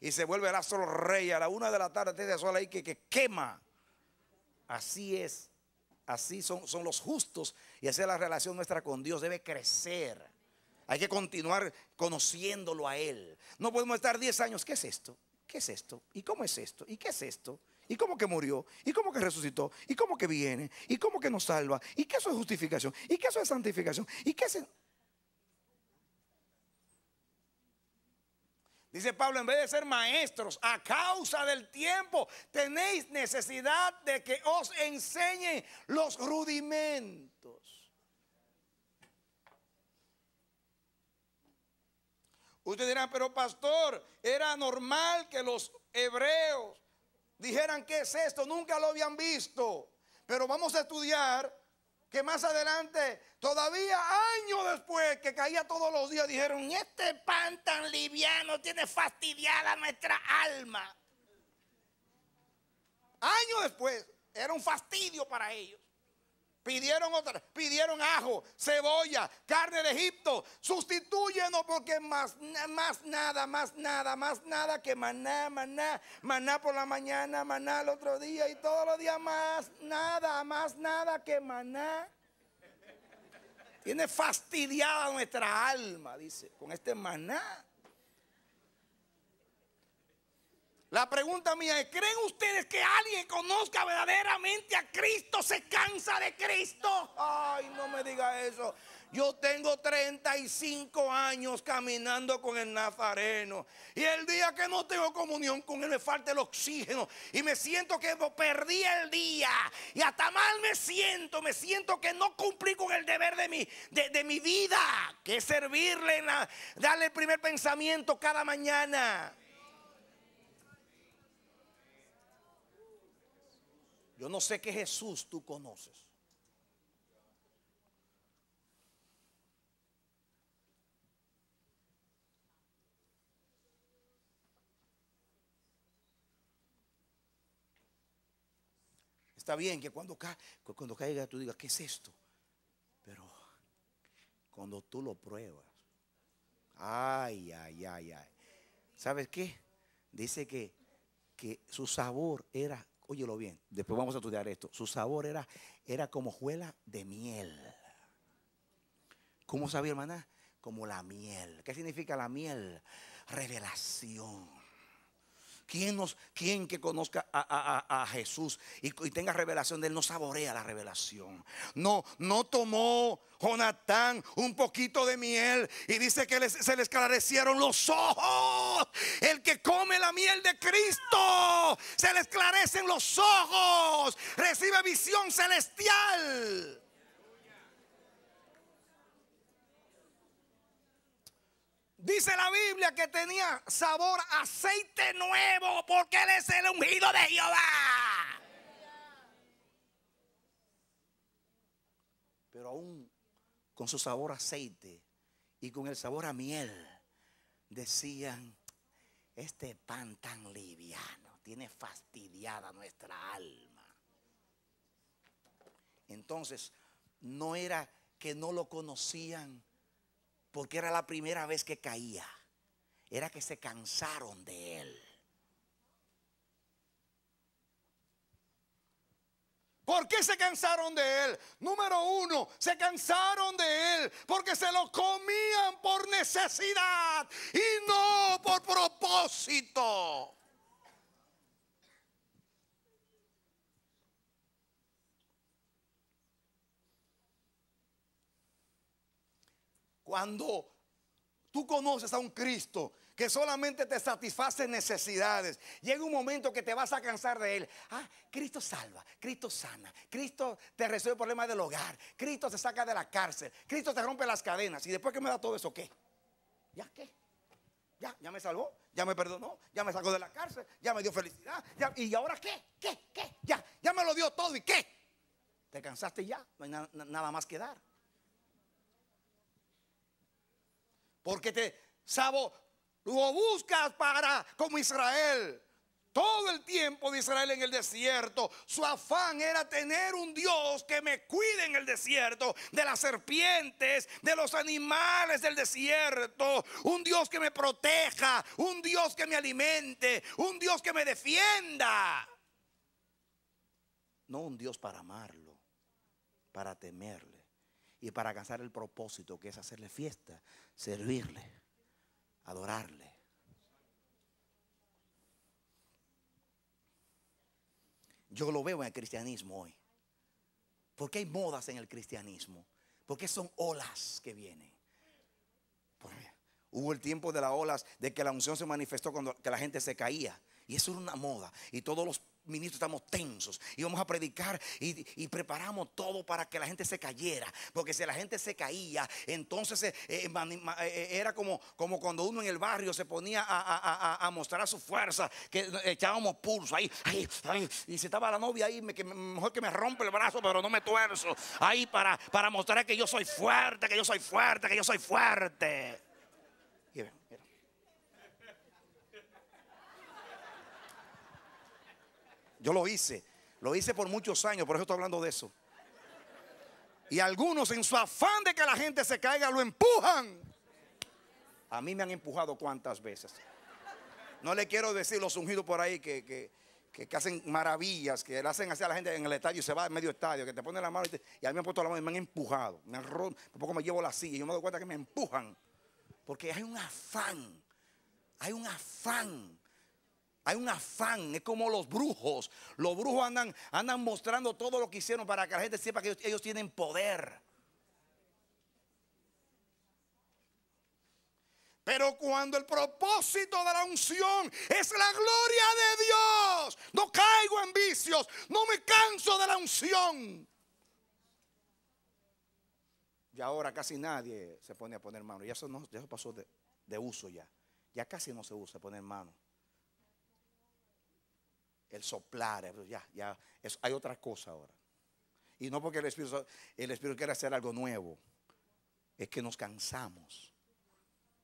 y se vuelve el astro rey a la una de la tarde, tiene sol ahí que, que quema. Así es, así son, son los justos y así es la relación nuestra con Dios, debe crecer. Hay que continuar conociéndolo a Él. No podemos estar 10 años, ¿qué es esto? ¿Qué es esto? ¿Y cómo es esto? ¿Y qué es esto? ¿Y cómo que murió? ¿Y cómo que resucitó? ¿Y cómo que viene? ¿Y cómo que nos salva? ¿Y qué eso es justificación? ¿Y qué eso es santificación? ¿Y qué es... Dice Pablo, en vez de ser maestros, a causa del tiempo, tenéis necesidad de que os enseñe los rudimentos. Ustedes dirán, pero pastor, era normal que los hebreos dijeran que es esto, nunca lo habían visto. Pero vamos a estudiar que más adelante, todavía años después que caía todos los días, dijeron, este pan tan liviano tiene fastidiada nuestra alma. Años después, era un fastidio para ellos pidieron otra, pidieron ajo, cebolla, carne de Egipto. Sustitúyenos porque más, más nada, más nada, más nada que maná, maná, maná por la mañana, maná el otro día y todos los días más nada, más nada que maná. Tiene fastidiada nuestra alma, dice, con este maná. La pregunta mía es, ¿creen ustedes que alguien conozca verdaderamente a Cristo se cansa de Cristo? Ay, no me diga eso. Yo tengo 35 años caminando con el Nazareno. Y el día que no tengo comunión con él me falta el oxígeno. Y me siento que perdí el día. Y hasta mal me siento. Me siento que no cumplí con el deber de mi, de, mi vida. Que es servirle, darle el primer pensamiento cada mañana. Yo no sé qué Jesús tú conoces. Está bien que cuando, cuando caiga tú digas, ¿qué es esto? Pero cuando tú lo pruebas, ay, ay, ay, ay. ¿Sabes qué? Dice que, que su sabor era óyelo bien, después vamos a estudiar esto. Su sabor era, era como juela de miel. ¿Cómo sabía, hermana? Como la miel. ¿Qué significa la miel? Revelación. ¿Quién, nos, que conozca a, Jesús y, tenga revelación de Él no saborea la revelación? No, no tomó Jonatán un poquito de miel y dice que se le esclarecieron los ojos. El que come la miel de Cristo se le esclarecen los ojos, recibe visión celestial. Dice la Biblia que tenía sabor aceite nuevo porque él es el ungido de Jehová. Pero aún con su sabor aceite y con el sabor a miel, decían, este pan tan liviano tiene fastidiada nuestra alma. Entonces, no era que no lo conocían porque era la primera vez que caía. Era que se cansaron de él. ¿Por qué se cansaron de él? Número uno, se cansaron de él porque se lo comían por necesidad y no por propósito. Cuando tú conoces a un Cristo que solamente te satisface necesidades. Llega un momento que te vas a cansar de Él. Ah, Cristo salva, Cristo sana, Cristo te resuelve el problema del hogar, Cristo te saca de la cárcel, Cristo te rompe las cadenas. ¿Y después que me da todo eso qué? ¿Ya qué? ¿Ya? ¿Ya me salvó? ¿Ya me perdonó? ¿Ya me sacó de la cárcel? ¿Ya me dio felicidad? ¿Y ahora qué? ¿Qué? ¿Qué? ¿Ya? ¿Ya me lo dio todo y qué? ¿Te cansaste ya? No hay nada más que dar. Porque te sabo, lo buscas para, como Israel. Todo el tiempo de Israel en el desierto, su afán era tener un Dios que me cuide en el desierto, de las serpientes, de los animales del desierto, un Dios que me proteja, un Dios que me alimente, un Dios que me defienda. No un Dios para amarlo, para temerle y para alcanzar el propósito que es hacerle fiesta, servirle, adorarle. Yo lo veo en el cristianismo hoy. Porque hay modas en el cristianismo? Porque son olas que vienen? hubo el tiempo de las olas de que la unción se manifestó cuando que la gente se caía. Y eso era una moda. Y todos los ministros estamos tensos, y vamos a predicar y, preparamos todo para que la gente se cayera, porque si la gente se caía, entonces eh, eh, eh, era como, como cuando uno en el barrio se ponía a, a, a, mostrar su fuerza, que echábamos pulso ahí, y si estaba la novia ahí, mejor que me rompe el brazo, pero no me tuerzo, ahí para, para mostrar que yo soy fuerte, que yo soy fuerte, que yo soy fuerte. Yo lo hice. Lo hice por muchos años, por eso estoy hablando de eso. Y algunos en su afán de que la gente se caiga lo empujan. A mí me han empujado cuántas veces. No le quiero decir los ungidos por ahí que, hacen maravillas, que le hacen así a la gente en el estadio y se va en medio estadio, que te pone la mano y, a mí me han puesto la mano y me han empujado. Me han poco me llevo la silla y yo me doy cuenta que me empujan. Porque hay un afán, hay un afán hay un afán, es como los brujos. Los brujos andan, andan mostrando todo lo que hicieron para que la gente sepa que ellos, tienen poder. Pero cuando el propósito de la unción es la gloria de Dios, no caigo en vicios, no me canso de la unción. Y ahora casi nadie se pone a poner mano. Y eso, no, eso pasó de, de uso ya. Ya casi no se usa poner mano el soplar, ya, ya, hay otra cosa ahora. Y no porque el Espíritu, el Espíritu quiere hacer algo nuevo, es que nos cansamos.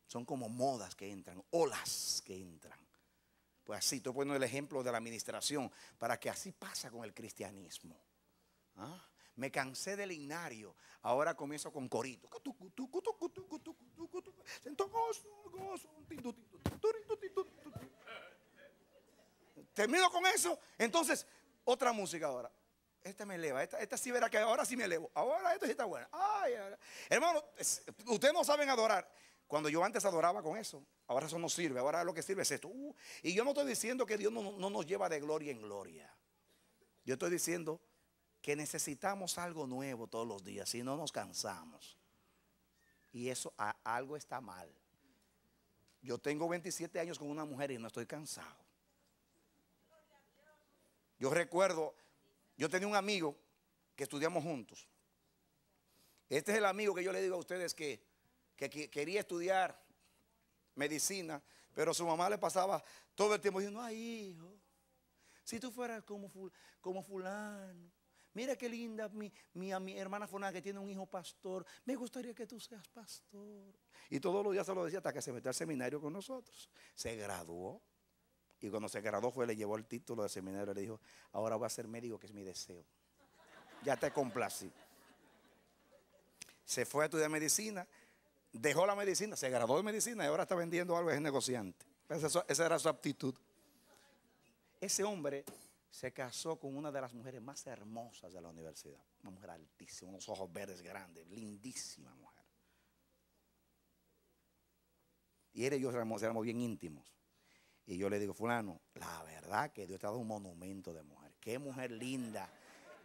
Son como modas que entran, olas que entran. Pues así, estoy poniendo el ejemplo de la administración, para que así pasa con el cristianismo. ¿Ah? Me cansé del ignario, ahora comienzo con corito. Termino con eso. Entonces, otra música ahora. Esta me eleva, esta, esta sí verá que ahora sí me elevo. Ahora esto sí está bueno. Hermano, ustedes no saben adorar. Cuando yo antes adoraba con eso, ahora eso no sirve. Ahora lo que sirve es esto. Uh, y yo no estoy diciendo que Dios no, nos lleva de gloria en gloria. Yo estoy diciendo que necesitamos algo nuevo todos los días, si no nos cansamos. Y eso algo está mal. Yo tengo 27 años con una mujer y no estoy cansado. Yo recuerdo, yo tenía un amigo que estudiamos juntos. Este es el amigo que yo le digo a ustedes que, quería estudiar medicina, pero su mamá le pasaba todo el tiempo diciendo, ay hijo, si tú fueras como, fulano, mira qué linda mi, mi hermana fulana que tiene un hijo pastor, me gustaría que tú seas pastor. Y todos los días se lo decía hasta que se metió al seminario con nosotros. Se graduó. Y cuando se graduó fue, le llevó el título de seminario y le dijo, ahora voy a ser médico, que es mi deseo. Ya te complací. Se fue a estudiar medicina, dejó la medicina, se graduó de medicina y ahora está vendiendo algo, es negociante. Esa, era su aptitud. Ese hombre se casó con una de las mujeres más hermosas de la universidad. Una mujer altísima, unos ojos verdes grandes, lindísima mujer. Y él y yo éramos bien íntimos. Y yo le digo, fulano, la verdad que Dios te ha dado un monumento de mujer. Qué mujer linda.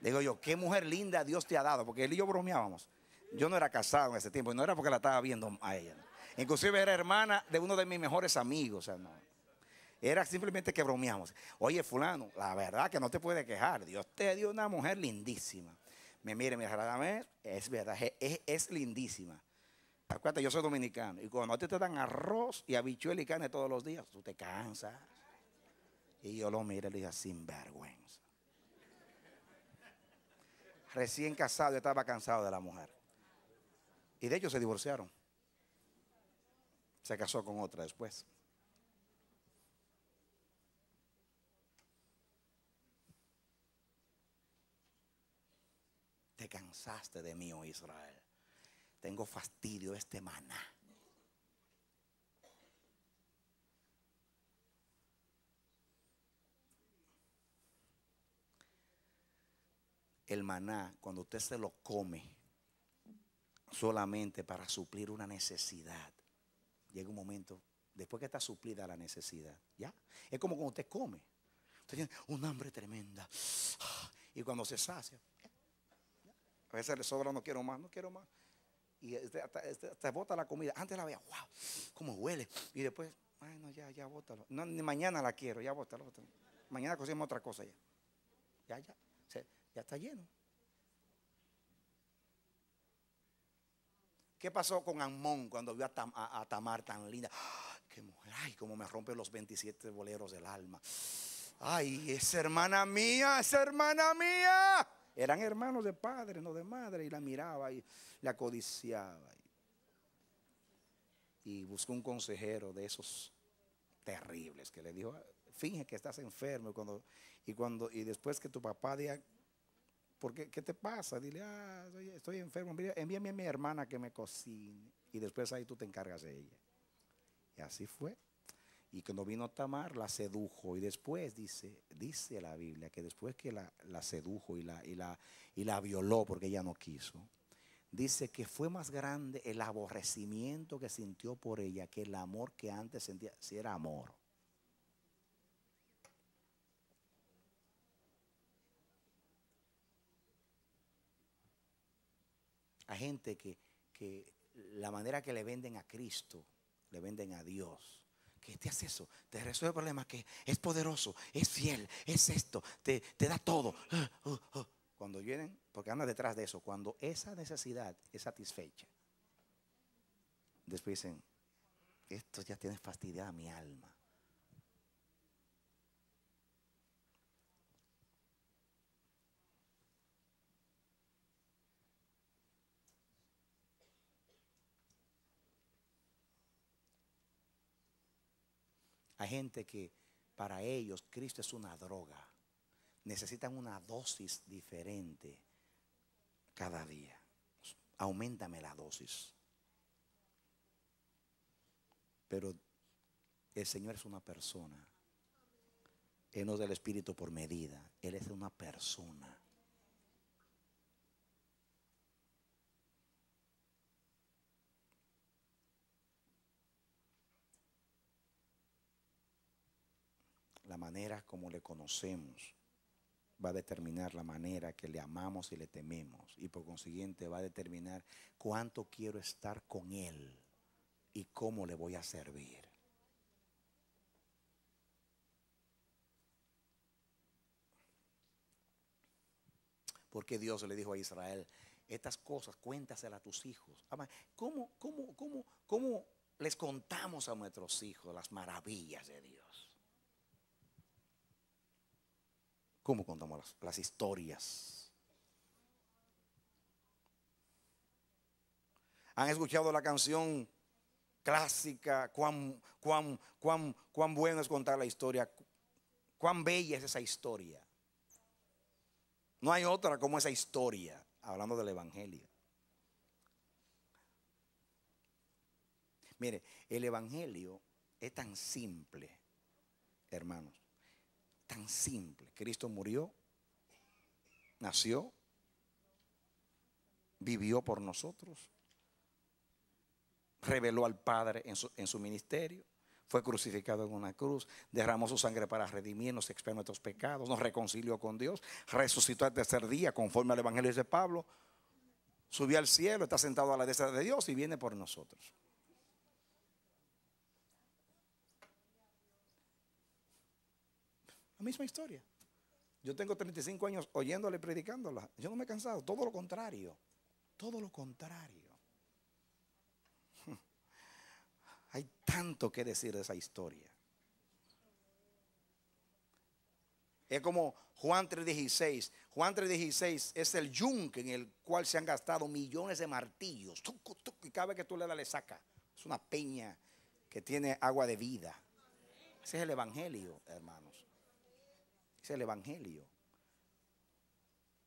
Le digo yo, qué mujer linda Dios te ha dado. Porque él y yo bromeábamos. Yo no era casado en ese tiempo y no era porque la estaba viendo a ella. Inclusive era hermana de uno de mis mejores amigos. O sea, no. Era simplemente que bromeamos. Oye, fulano, la verdad que no te puede quejar. Dios te dio una mujer lindísima. Me mire, me es verdad, es, es lindísima. Acuérdate, yo soy dominicano. Y cuando a ti te dan arroz y habichuel y carne todos los días, tú te cansas. Y yo lo miro y le dije, ah, sin vergüenza. Recién casado, yo estaba cansado de la mujer. Y de hecho se divorciaron. Se casó con otra después. Te cansaste de mí, oh Israel. Tengo fastidio de este maná. El maná, cuando usted se lo come solamente para suplir una necesidad, llega un momento, después que está suplida la necesidad, ¿ya? Es como cuando usted come. Usted tiene un hambre tremenda. Y cuando se sacia, a veces le sobra, no quiero más, no quiero más. Y te este, este, hasta, bota la comida. Antes la veía, wow, cómo huele. Y después, ay, no, ya, ya, bótalo. No, ni mañana la quiero, ya, bótalo. Mañana cocinamos otra cosa ya. Ya, ya. ya está lleno. ¿Qué pasó con Amón cuando vio a, Tamar tan linda? ¡Ah! ¡Qué mujer! ¡Ay, cómo me rompe los 27 boleros del alma! ¡Ay, es hermana mía! es hermana mía! Eran hermanos de padre, no de madre, y la miraba y la codiciaba. Y buscó un consejero de esos terribles que le dijo, finge que estás enfermo. Y cuando, y, cuando, y después que tu papá diga, ¿por qué, te pasa? Dile, ah, estoy enfermo, envíame a mi hermana que me cocine. Y después ahí tú te encargas de ella. Y así fue. Y cuando vino Tamar, la sedujo. Y después dice, dice la Biblia que después que la, sedujo y la, la, y la violó porque ella no quiso, dice que fue más grande el aborrecimiento que sintió por ella que el amor que antes sentía, si era amor. Hay gente que, que la manera que le venden a Cristo, le venden a Dios, te hace eso, te resuelve problemas, que es poderoso, es fiel, es esto, te, da todo. Cuando vienen, porque anda detrás de eso, cuando esa necesidad es satisfecha, después dicen, esto ya tiene fastidiada mi alma. Hay gente que para ellos Cristo es una droga. Necesitan una dosis diferente cada día. Aumentame la dosis. Pero el Señor es una persona. Él no es del Espíritu por medida. Él es una persona. la manera como le conocemos va a determinar la manera que le amamos y le tememos. Y por consiguiente va a determinar cuánto quiero estar con Él y cómo le voy a servir. Porque Dios le dijo a Israel, estas cosas cuéntaselas a tus hijos. ¿Cómo, cómo, cómo, ¿Cómo les contamos a nuestros hijos las maravillas de Dios? cómo contamos las, historias. ¿Han escuchado la canción clásica? ¿Cuán, cuán, cuán bueno es contar la historia? ¿Cuán bella es esa historia? No hay otra como esa historia, hablando del Evangelio. Mire, el Evangelio es tan simple, hermanos tan simple. Cristo murió, nació, vivió por nosotros, reveló al Padre en su, ministerio, fue crucificado en una cruz, derramó su sangre para redimirnos, expiar nuestros pecados, nos reconcilió con Dios, resucitó al tercer día conforme al Evangelio de Pablo, subió al cielo, está sentado a la derecha de Dios y viene por nosotros. La misma historia. Yo tengo 35 años oyéndola y predicándola. Yo no me he cansado. Todo lo contrario. Todo lo contrario. Hay tanto que decir de esa historia. Es como Juan 3.16. Juan 3.16 es el yunque en el cual se han gastado millones de martillos. Y cada vez que tú le das, le saca. Es una peña que tiene agua de vida. Ese es el Evangelio, hermano el Evangelio.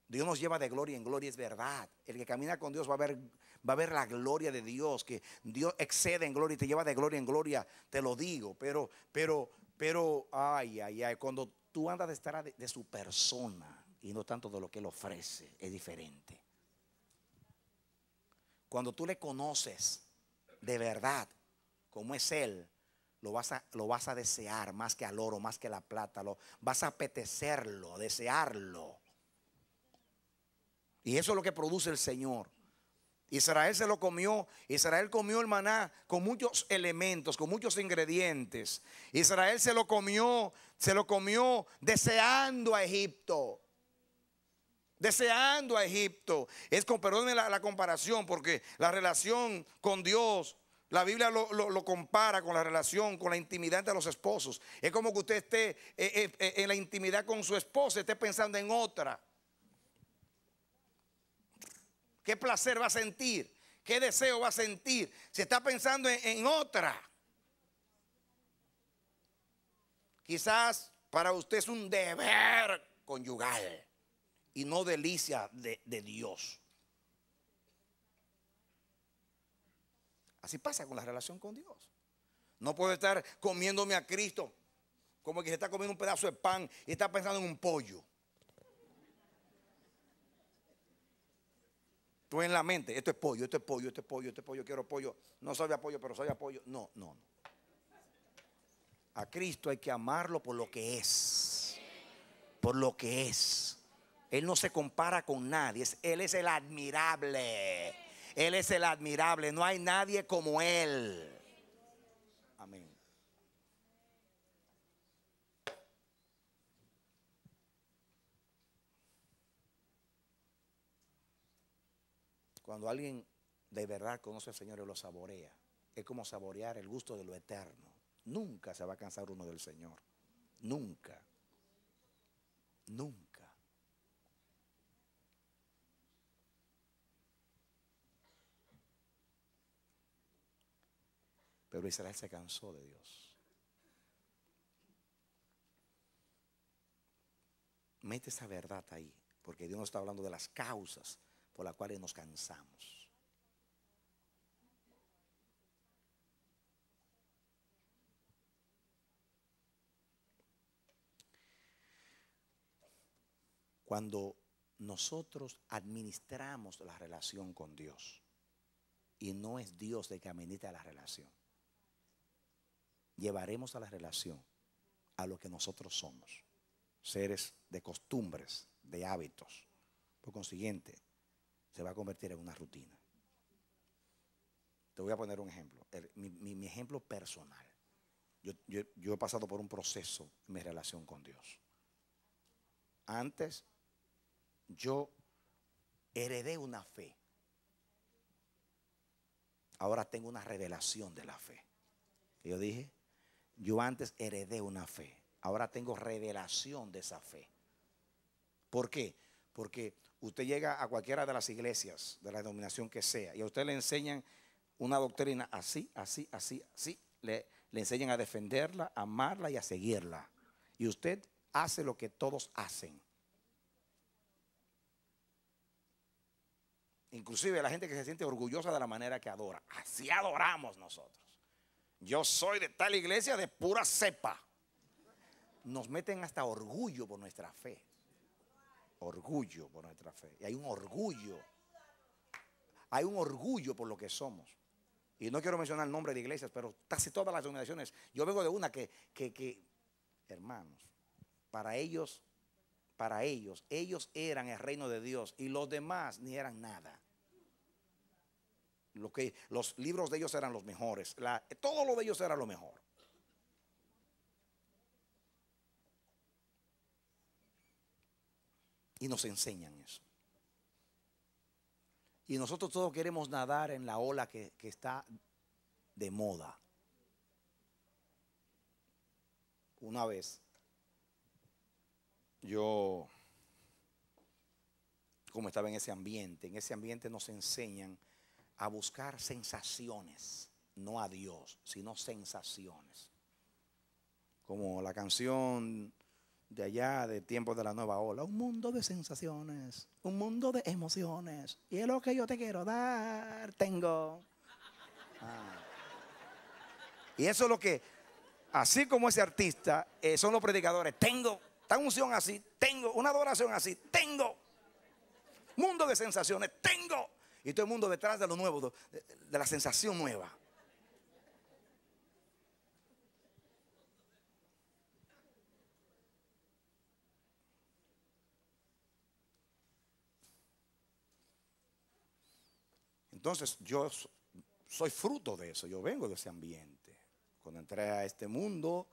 Dios nos lleva de gloria en gloria, es verdad. El que camina con Dios va a ver, va a ver la gloria de Dios, que Dios excede en gloria y te lleva de gloria en gloria, te lo digo. Pero, pero, pero, ay, ay, ay, cuando tú andas de estar de, su persona y no tanto de lo que él ofrece, es diferente. Cuando tú le conoces de verdad, como es él, lo vas, a, lo vas a desear más que al oro, más que la plata, lo, vas a apetecerlo, desearlo. Y eso es lo que produce el Señor. Israel se lo comió. Israel comió el maná con muchos elementos, con muchos ingredientes. Israel se lo comió, se lo comió deseando a Egipto. Deseando a Egipto. Es con, perdónenme la comparación, porque la relación con Dios la Biblia lo, compara con la relación, con la intimidad entre los esposos. Es como que usted esté eh, eh, eh, en la intimidad con su esposa, esté pensando en otra. ¿Qué placer va a sentir? ¿Qué deseo va a sentir? Si está pensando en, otra. Quizás para usted es un deber conyugal y no delicia de Dios. Así pasa con la relación con Dios. No puedo estar comiéndome a Cristo como que se está comiendo un pedazo de pan y está pensando en un pollo. Tú en la mente, esto es pollo, esto es pollo, esto es pollo, esto pollo, quiero pollo. No soy apoyo, pero soy apoyo. No, no, no. A Cristo hay que amarlo por lo que es. Por lo que es. Él no se compara con nadie. Él es el admirable. Él es el admirable, no hay nadie como Él. Amén. Cuando alguien de verdad conoce al Señor y lo saborea, es como saborear el gusto de lo eterno. Nunca se va a cansar uno del Señor. Nunca. Nunca. Pero Israel se cansó de Dios. Mete esa verdad ahí, porque Dios nos está hablando de las causas por las cuales nos cansamos. Cuando nosotros administramos la relación con Dios y no es Dios el que administra la relación llevaremos a la relación a lo que nosotros somos, seres de costumbres, de hábitos. Por consiguiente, se va a convertir en una rutina. Te voy a poner un ejemplo, mi, ejemplo personal. Yo, he pasado por un proceso en mi relación con Dios. Antes, yo heredé una fe. Ahora tengo una revelación de la fe. yo dije, yo antes heredé una fe, ahora tengo revelación de esa fe. ¿Por qué? Porque usted llega a cualquiera de las iglesias, de la denominación que sea, y a usted le enseñan una doctrina así, así, así, así. Le, le enseñan a defenderla, a amarla y a seguirla. Y usted hace lo que todos hacen. Inclusive la gente que se siente orgullosa de la manera que adora. Así adoramos nosotros. Yo soy de tal iglesia de pura cepa. Nos meten hasta orgullo por nuestra fe. Orgullo por nuestra fe. Y hay un orgullo. Hay un orgullo por lo que somos. Y no quiero mencionar el nombre de iglesias, pero casi todas las denominaciones. Yo vengo de una que, que hermanos, para ellos, para ellos, ellos eran el reino de Dios y los demás ni eran nada. Lo que, los libros de ellos eran los mejores. todo lo de ellos era lo mejor. Y nos enseñan eso. Y nosotros todos queremos nadar en la ola que está de moda. Una vez, yo, como estaba en ese ambiente, en ese ambiente nos enseñan a buscar sensaciones, no a Dios, sino sensaciones. Como la canción de allá, de tiempos de la nueva ola, un mundo de sensaciones, un mundo de emociones, y es lo que yo te quiero dar, tengo. Ah. Y eso es lo que, así como ese artista, eh, son los predicadores, tengo, tan unción así, tengo, una adoración así, tengo, mundo de sensaciones, tengo. Y todo el mundo detrás de lo nuevo, de la sensación nueva. Entonces yo soy fruto de eso, yo vengo de ese ambiente. Cuando entré a este mundo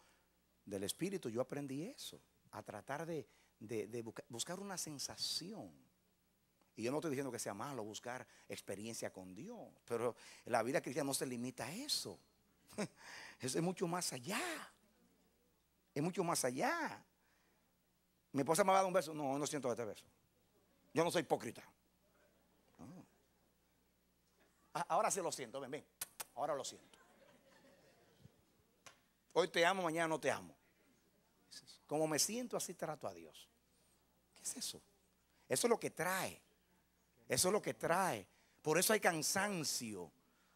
del espíritu, yo aprendí eso, a tratar de, buscar una sensación. Y yo no estoy diciendo que sea malo buscar experiencia con Dios, pero la vida cristiana no se limita a eso. Es mucho más allá. Es mucho más allá. Mi esposa me ha dado un beso. No, no siento este beso. Yo no soy hipócrita. Ahora sí lo siento, ven, ven. Ahora lo siento. Hoy te amo, mañana no te amo. Como me siento, así trato a Dios. ¿Qué es eso? Eso es lo que trae eso es lo que trae. Por eso hay cansancio.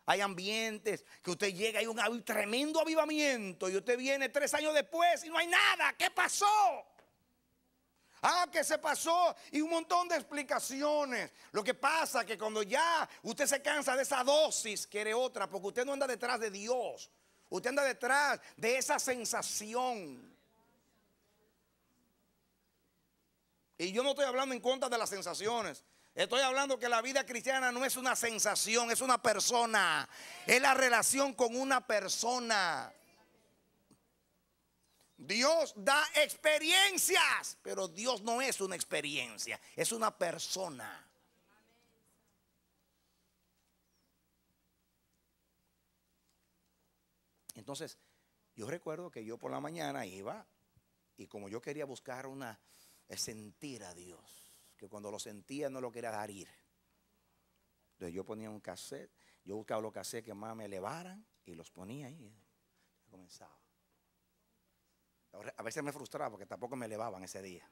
Hay ambientes que usted llega, hay un tremendo avivamiento y usted viene tres años después y no hay nada. ¿Qué pasó? Ah, que se pasó y un montón de explicaciones. Lo que pasa es que cuando ya usted se cansa de esa dosis, quiere otra, porque usted no anda detrás de Dios. Usted anda detrás de esa sensación. Y yo no estoy hablando en contra de las sensaciones. Estoy hablando que la vida cristiana no es una sensación, es una persona. Es la relación con una persona. Dios da experiencias, pero Dios no es una experiencia, es una persona. Entonces, yo recuerdo que yo por la mañana iba y como yo quería buscar una sentir a Dios cuando lo sentía no lo quería dar ir. Entonces yo ponía un cassette, yo buscaba los cassettes que más me elevaran y los ponía ahí. comenzaba. A veces me frustraba porque tampoco me elevaban ese día.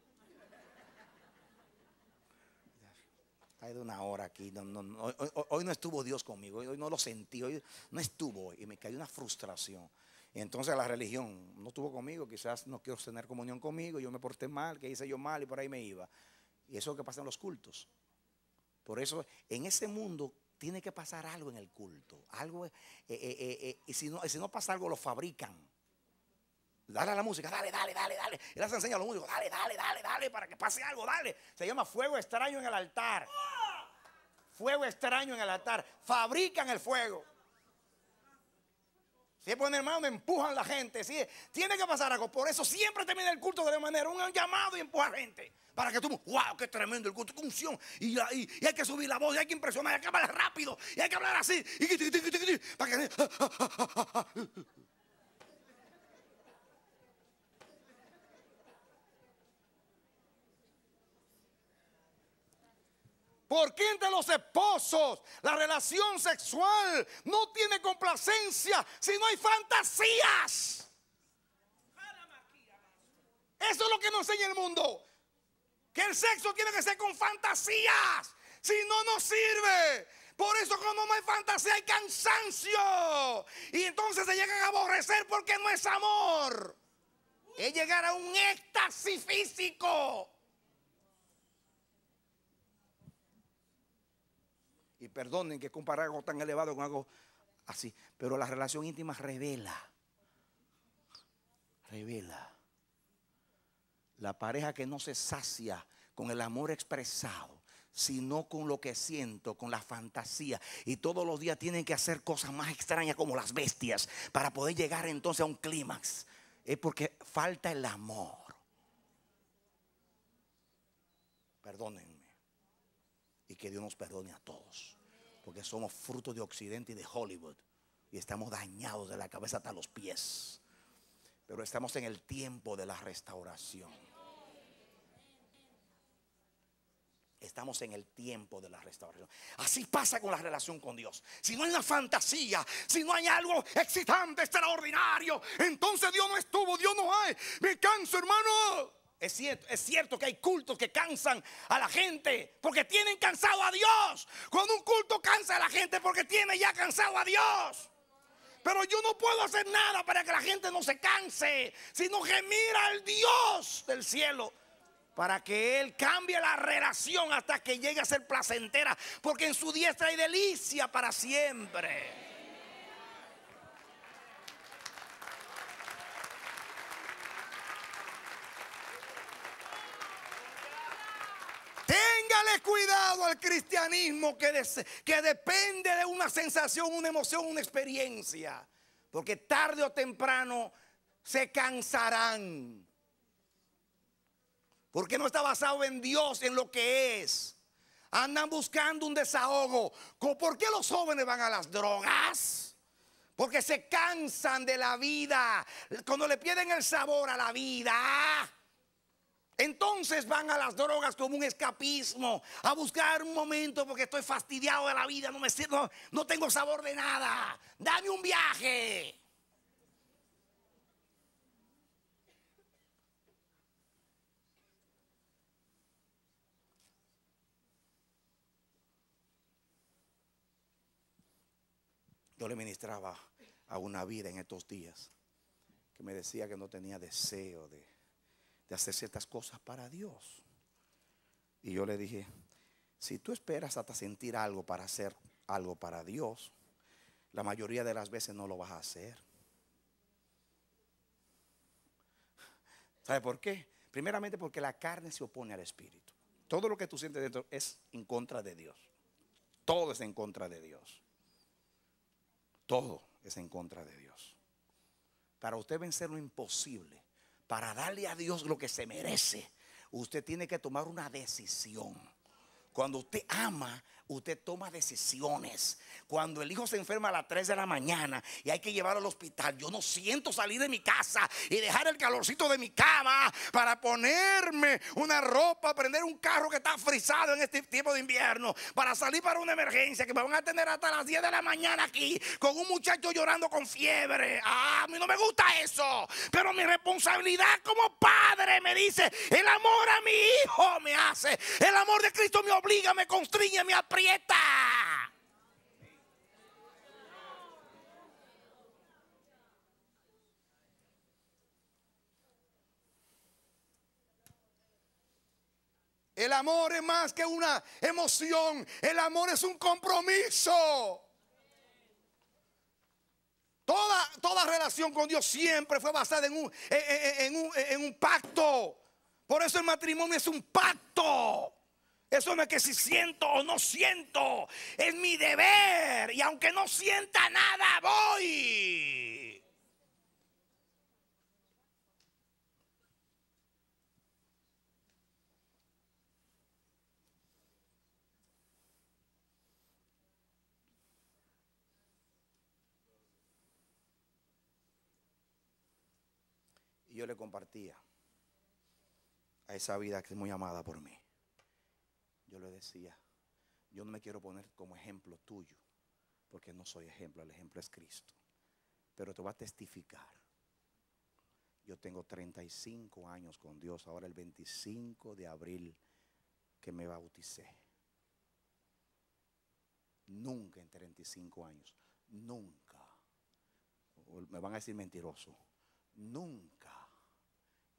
Hay de una hora aquí. Hoy, no estuvo Dios conmigo. Hoy, no lo sentí. Hoy no estuvo. Y me cayó una frustración. entonces la religión no estuvo conmigo. Quizás no quiero tener comunión conmigo. Yo me porté mal. Que hice yo mal? Y por ahí me iba. Y eso es lo que pasa en los cultos. Por eso, en ese mundo tiene que pasar algo en el culto. Algo, eh, eh, eh, y si no, si no pasa algo, lo fabrican. Dale a la música, dale, dale, dale, dale. las enseña a los músicos, dale, dale, dale, dale, para que pase algo, dale. Se llama fuego extraño en el altar. Fuego extraño en el altar. Fabrican el fuego. Se pone hermano, empujan la gente. Tiene que pasar algo. Por eso siempre termina el culto de la manera. Un llamado y empuja gente. Para que tú, wow, qué tremendo el culto, qué Y, hay que subir la voz, y hay que impresionar, hay que hablar rápido, y hay que hablar así. para que. ¿Por entre los esposos la relación sexual no tiene complacencia si no hay fantasías? Eso es lo que nos enseña el mundo. Que el sexo tiene que ser con fantasías. Si no, no sirve. Por eso cuando no hay fantasía hay cansancio. Y entonces se llegan a aborrecer porque no es amor. Es llegar a un éxtasis físico. Y perdonen que comparar algo tan elevado con algo así. Pero la relación íntima revela. Revela. La pareja que no se sacia con el amor expresado sino con lo que siento, con la fantasía. Y todos los días tienen que hacer cosas más extrañas como las bestias para poder llegar entonces a un clímax. Es porque falta el amor. Perdonen y que Dios nos perdone a todos. Porque somos frutos de Occidente y de Hollywood. Y estamos dañados de la cabeza hasta los pies. Pero estamos en el tiempo de la restauración. Estamos en el tiempo de la restauración. Así pasa con la relación con Dios. Si no hay una fantasía, si no hay algo excitante, extraordinario, entonces Dios no estuvo, Dios no hay. Me canso, hermano. Es cierto, que hay cultos que cansan a la gente porque tienen cansado a Dios. Cuando un culto cansa a la gente porque tiene ya cansado a Dios. Pero yo no puedo hacer nada para que la gente no se canse, sino que mira al Dios del cielo para que Él cambie la relación hasta que llegue a ser placentera, porque en su diestra hay delicia para siempre. cuidado al cristianismo que, que depende de una sensación, una emoción, una experiencia. Porque tarde o temprano se cansarán. Porque no está basado en Dios, en lo que es. Andan buscando un desahogo. ¿Por qué los jóvenes van a las drogas? Porque se cansan de la vida. Cuando le pierden el sabor a la vida entonces van a las drogas como un escapismo, a buscar un momento porque estoy fastidiado de la vida, no, me, siento, no tengo sabor de nada. Dame un viaje. Yo le ministraba a una vida en estos días que me decía que no tenía deseo de de hacer ciertas cosas para Dios. Y yo le dije, si tú esperas hasta sentir algo para hacer algo para Dios, la mayoría de las veces no lo vas a hacer. ¿Sabe por qué? Primeramente porque la carne se opone al espíritu. Todo lo que tú sientes dentro es en contra de Dios. Todo es en contra de Dios. Todo es en contra de Dios. Para usted vencer lo imposible, para darle a Dios lo que se merece, usted tiene que tomar una decisión. Cuando usted ama usted toma decisiones. Cuando el hijo se enferma a las 3 de la mañana y hay que llevarlo al hospital, yo no siento salir de mi casa y dejar el calorcito de mi cama para ponerme una ropa, prender un carro que está frisado en este tiempo de invierno, para salir para una emergencia que me van a tener hasta las 10 de la mañana aquí con un muchacho llorando con fiebre. Ah, a mí no me gusta eso, pero mi responsabilidad como padre me dice, el amor a mi hijo me hace, el amor de Cristo me obliga, me constriñe, me aprieta el amor es más que una emoción. El amor es un compromiso. Toda, toda relación con Dios siempre fue basada en, un, en un pacto. Por eso el matrimonio es un pacto. Eso no es que si siento o no siento, es mi deber. Y aunque no sienta nada, voy. Y yo le compartía a esa vida que es muy amada por mí decía, yo no me quiero poner como ejemplo tuyo, porque no soy ejemplo, el ejemplo es Cristo. Pero te va a testificar. Yo tengo 35 años con Dios, ahora el 25 de abril que me bauticé. Nunca en 35 años, nunca, me van a decir mentiroso, nunca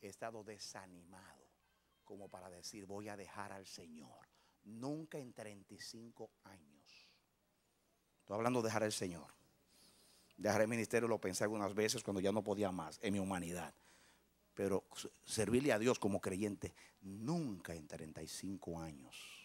he estado desanimado como para decir voy a dejar al Señor. Nunca en 35 años. Estoy hablando de dejar el Señor. Dejar el ministerio lo pensé algunas veces cuando ya no podía más en mi humanidad. Pero servirle a Dios como creyente, nunca en 35 años.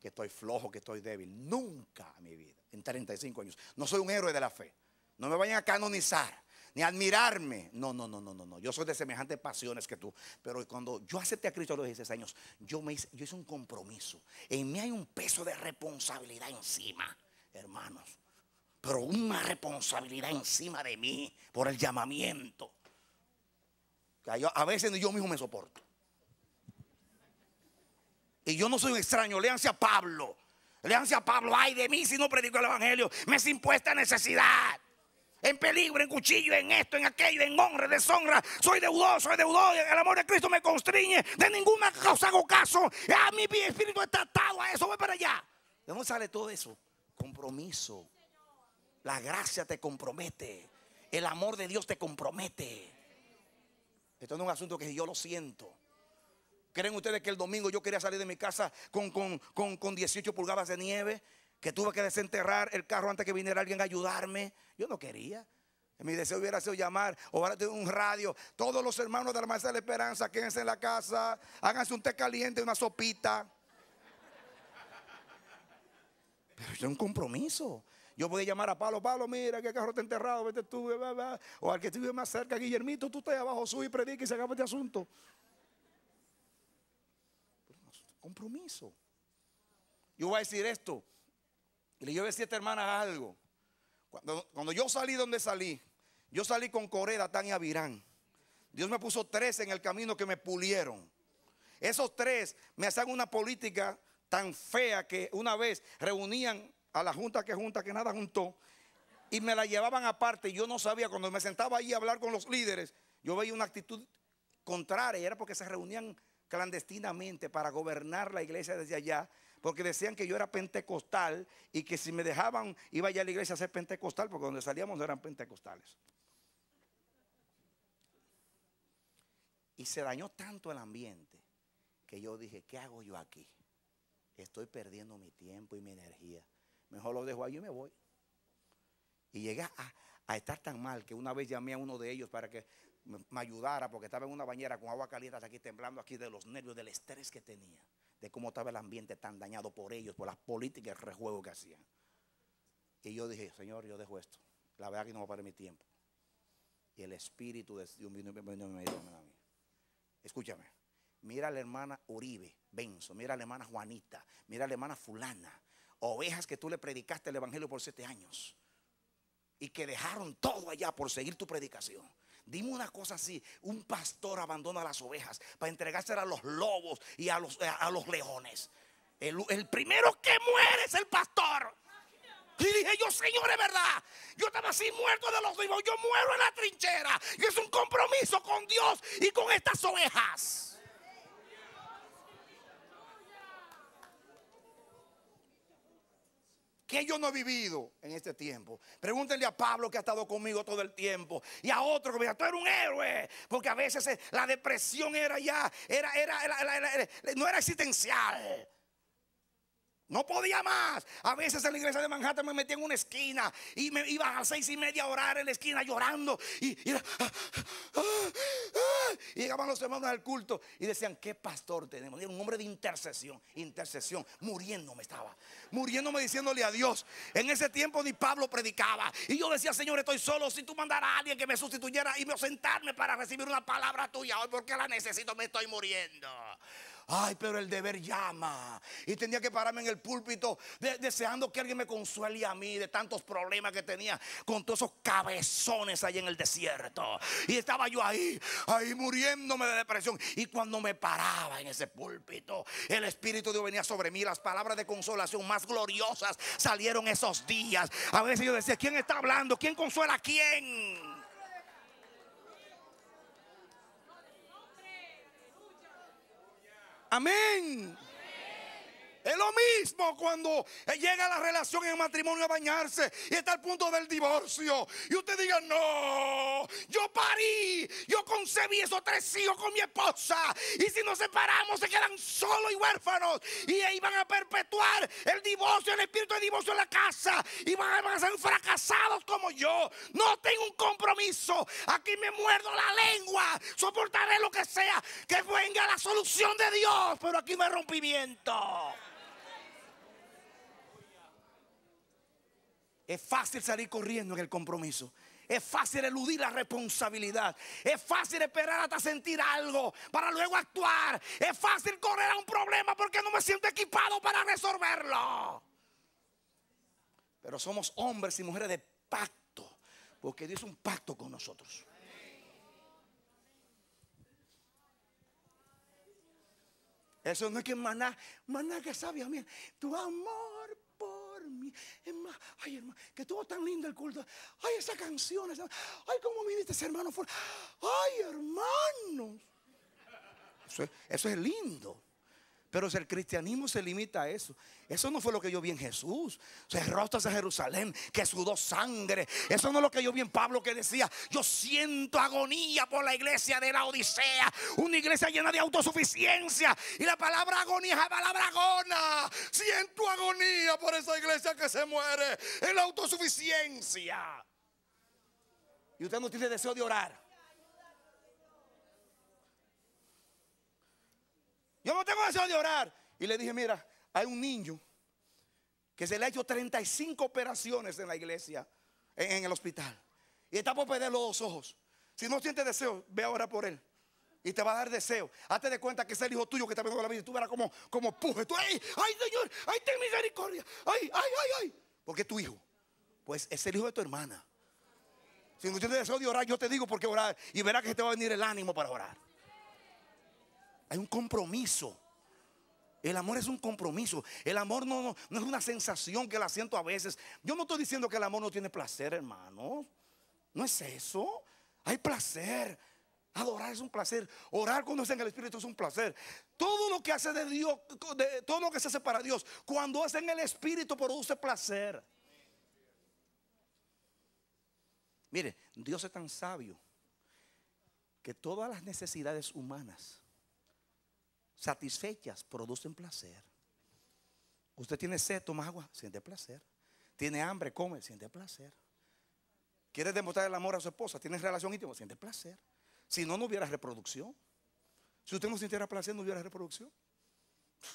que estoy flojo, que estoy débil. Nunca en mi vida, en 35 años. No soy un héroe de la fe. No me vayan a canonizar ni admirarme. No, no, no, no, no, no. Yo soy de semejantes pasiones que tú. Pero cuando yo acepté a Cristo a los 16 años, yo, me hice, yo hice un compromiso. En mí hay un peso de responsabilidad encima, hermanos. Pero una responsabilidad encima de mí por el llamamiento. a veces yo mismo me soporto. Y yo no soy un extraño. Léanse a Pablo. Léanse a Pablo. Ay de mí si no predico el Evangelio. Me es impuesta necesidad en peligro, en cuchillo, en esto, en aquello, en honra, deshonra. Soy deudoso, soy deudor. El amor de Cristo me constriñe. De ninguna cosa hago caso. Ah, mi espíritu está atado a eso. Voy para allá. ¿De dónde sale todo eso? Compromiso. La gracia te compromete. El amor de Dios te compromete. Esto no es un asunto que yo lo siento. ¿Creen ustedes que el domingo yo quería salir de mi casa con, con, con, con 18 pulgadas de nieve? que tuve que desenterrar el carro antes que viniera alguien a ayudarme. Yo no quería. Mi deseo hubiera sido llamar, o de un radio. Todos los hermanos de la de la Esperanza, quédense en la casa, háganse un té caliente, una sopita. Pero es un compromiso. Yo podía llamar a Pablo, Pablo, mira que carro está enterrado, vete tú, o al que estuve más cerca, Guillermito, tú estás abajo, sube y predica y se acaba este asunto. compromiso. Yo voy a decir esto, y le yo a siete hermanas algo. Cuando, cuando, yo salí donde salí, yo salí con Coreda, y Avirán, Dios me puso tres en el camino que me pulieron. Esos tres me hacían una política tan fea que una vez reunían a la junta que junta, que nada juntó, y me la llevaban aparte. yo no sabía, cuando me sentaba ahí a hablar con los líderes, yo veía una actitud contraria. Era porque se reunían clandestinamente para gobernar la iglesia desde allá porque decían que yo era pentecostal y que si me dejaban iba ya a la iglesia a ser pentecostal, porque donde salíamos eran pentecostales. Y se dañó tanto el ambiente que yo dije, ¿qué hago yo aquí? Estoy perdiendo mi tiempo y mi energía. Mejor lo dejo ahí y me voy. Y llegué a, a estar tan mal que una vez llamé a uno de ellos para que me ayudara porque estaba en una bañera con agua caliente aquí temblando aquí de los nervios, del estrés que tenía de cómo estaba el ambiente tan dañado por ellos, por las políticas el rejuego que hacían. Y yo dije, Señor, yo dejo esto. La verdad que no va a parar mi tiempo. Y el espíritu de Dios vino, me escúchame, mira a la hermana Uribe, Benzo, mira a la hermana Juanita, mira a la hermana fulana, ovejas que tú le predicaste el Evangelio por siete años y que dejaron todo allá por seguir tu predicación. Dime una cosa así, un pastor abandona las ovejas para entregarse a los lobos y a los, a los leones. El, primero que muere es el pastor. Y dije yo, Señor, es verdad. Yo estaba así muerto de los vivos. Yo muero en la trinchera. Y es un compromiso con Dios y con estas ovejas. que yo no he vivido en este tiempo. Pregúntenle a Pablo que ha estado conmigo todo el tiempo y a otro que me dijo, tú eres un héroe, porque a veces eh, la depresión era ya, era no era existencial. No podía más. A veces en la iglesia de Manhattan me metía en una esquina y me iba a seis y media a orar en la esquina llorando. Y, ah, ah, ah, llegaban los hermanos al culto y decían, ¿qué pastor tenemos? un hombre de intercesión, intercesión. Muriéndome estaba. Muriéndome diciéndole a Dios. En ese tiempo ni Pablo predicaba. Y yo decía, Señor, estoy solo. Si tú mandaras a alguien que me sustituyera y me sentarme para recibir una palabra tuya hoy, porque la necesito, me estoy muriendo. Ay, pero el deber llama. Y tenía que pararme en el púlpito deseando que alguien me consuele a mí de tantos problemas que tenía con todos esos cabezones ahí en el desierto. Y estaba yo ahí, ahí muriéndome de depresión. Y cuando me paraba en ese púlpito, el Espíritu de Dios venía sobre mí. Las palabras de consolación más gloriosas salieron esos días. A veces yo decía, ¿quién está hablando? ¿Quién consuela a quién? Amén. Es lo mismo cuando llega la relación en matrimonio a bañarse y está al punto del divorcio. Y usted diga, no, yo parí, yo concebí esos tres hijos con mi esposa. Y si nos separamos se quedan solos y huérfanos. Y ahí van a perpetuar el divorcio, el espíritu de divorcio en la casa. Y van, a ser fracasados como yo. No tengo un compromiso. Aquí me muerdo la lengua. Soportaré lo que sea. Que venga la solución de Dios. Pero aquí me hay rompimiento. Es fácil salir corriendo en el compromiso. Es fácil eludir la responsabilidad. Es fácil esperar hasta sentir algo para luego actuar. Es fácil correr a un problema porque no me siento equipado para resolverlo. Pero somos hombres y mujeres de pacto. Porque Dios es un pacto con nosotros. Eso no es que maná, maná que sabe a tu amor es más, ay hermano, que todo tan lindo el culto. Ay, esa canción, ay, cómo viniste ese hermano. Ay, hermano eso es lindo. Pero si el cristianismo se limita a eso, eso no fue lo que yo vi en Jesús. Se rostra a Jerusalén, que sudó sangre. Eso no es lo que yo vi en Pablo que decía, yo siento agonía por la iglesia de la Odisea, una iglesia llena de autosuficiencia. Y la palabra agonía es la palabra agona. Siento agonía por esa iglesia que se muere en la autosuficiencia. Y usted no tiene deseo de orar. Yo no tengo deseo de orar. Y le dije, mira, hay un niño que se le ha hecho 35 operaciones en la iglesia, en, el hospital. Y está por perder los dos ojos. Si no siente deseo, ve a orar por él. Y te va a dar deseo. Hazte de cuenta que es el hijo tuyo que está viendo la vida. Y tú verás como, como puje. ay, ay, Señor, ay, ten misericordia. Ay, ay, ay, ay. Porque es tu hijo. Pues es el hijo de tu hermana. Si no tienes deseo de orar, yo te digo por qué orar. Y verás que te va a venir el ánimo para orar. Hay un compromiso. El amor es un compromiso. El amor no, es una sensación que la siento a veces. Yo no estoy diciendo que el amor no tiene placer, hermano. No es eso. Hay placer. Adorar es un placer. Orar cuando está en el Espíritu es un placer. Todo lo que hace de Dios, todo lo que se hace para Dios, cuando es en el Espíritu produce placer. Mire, Dios es tan sabio que todas las necesidades humanas satisfechas producen placer. Usted tiene sed, toma agua, siente placer. Tiene hambre, come, siente placer. Quiere demostrar el amor a su esposa, tiene relación íntima, siente placer. Si no, no hubiera reproducción. Si usted no sintiera placer, no hubiera reproducción.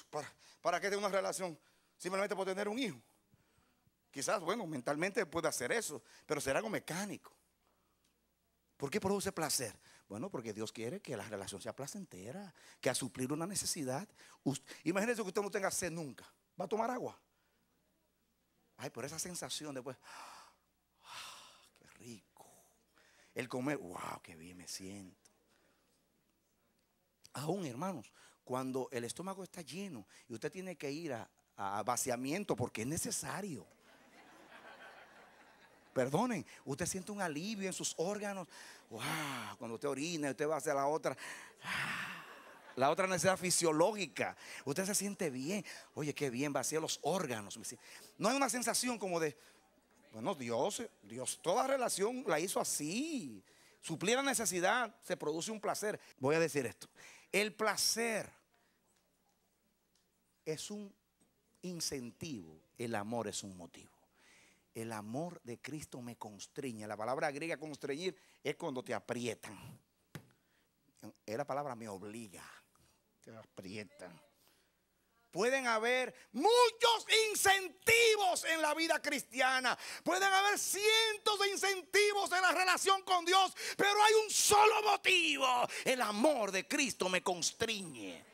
¿Para, para qué tener una relación? Simplemente por tener un hijo. Quizás, bueno, mentalmente puede hacer eso, pero será algo mecánico. ¿Por qué produce placer? Bueno, porque Dios quiere que la relación sea placentera, que a suplir una necesidad. imagínense que usted no tenga sed nunca. ¿Va a tomar agua? Ay, por esa sensación después. ¡ah, ¡Qué rico! El comer, wow, qué bien me siento. Aún, hermanos, cuando el estómago está lleno y usted tiene que ir a, a vaciamiento porque es necesario perdonen, usted siente un alivio en sus órganos. cuando usted orina, usted va hacia la otra. la otra necesidad fisiológica. Usted se siente bien. Oye, qué bien vacía los órganos. No hay una sensación como de, bueno, Dios, Dios, toda relación la hizo así. Suplir la necesidad, se produce un placer. Voy a decir esto. El placer es un incentivo, el amor es un motivo el amor de Cristo me constriña, La palabra griega constreñir es cuando te aprietan. Es la palabra me obliga. Te aprietan. Pueden haber muchos incentivos en la vida cristiana. Pueden haber cientos de incentivos en la relación con Dios. Pero hay un solo motivo. El amor de Cristo me constriñe.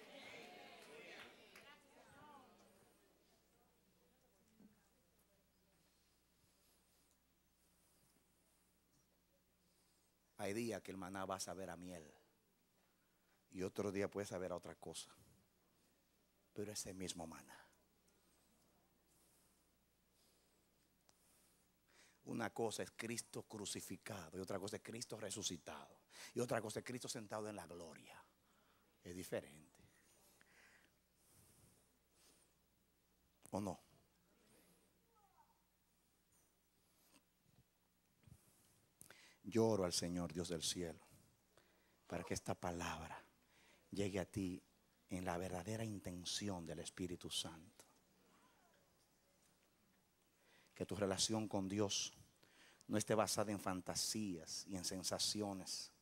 Hay días que el maná va a saber a miel. Y otro día puede saber a otra cosa. Pero ese mismo maná. Una cosa es Cristo crucificado y otra cosa es Cristo resucitado y otra cosa es Cristo sentado en la gloria. Es diferente. ¿O no? Lloro al Señor Dios del cielo para que esta palabra llegue a ti en la verdadera intención del Espíritu Santo. Que tu relación con Dios no esté basada en fantasías y en sensaciones,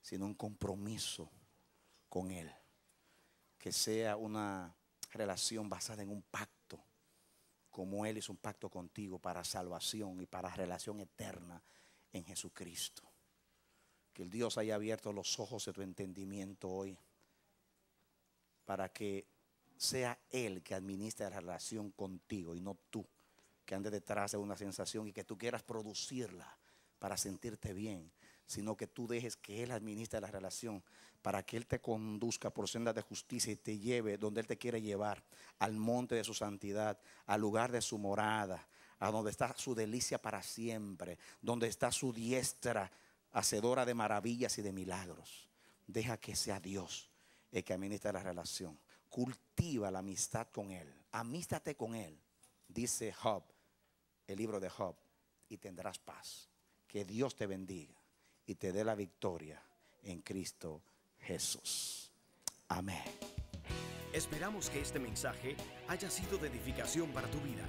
sino un compromiso con Él. Que sea una relación basada en un pacto, como Él hizo un pacto contigo para salvación y para relación eterna en Jesucristo. Que el Dios haya abierto los ojos de tu entendimiento hoy para que sea Él que administre la relación contigo y no tú, que andes detrás de una sensación y que tú quieras producirla para sentirte bien, sino que tú dejes que Él administre la relación, para que Él te conduzca por sendas de justicia y te lleve donde Él te quiere llevar, al monte de su santidad, al lugar de su morada, a donde está su delicia para siempre, donde está su diestra hacedora de maravillas y de milagros. Deja que sea Dios el que administre la relación. Cultiva la amistad con Él. Amístate con Él, dice Job, el libro de Job, y tendrás paz. Que Dios te bendiga y te dé la victoria en Cristo Jesús. Amén. Esperamos que este mensaje haya sido de edificación para tu vida.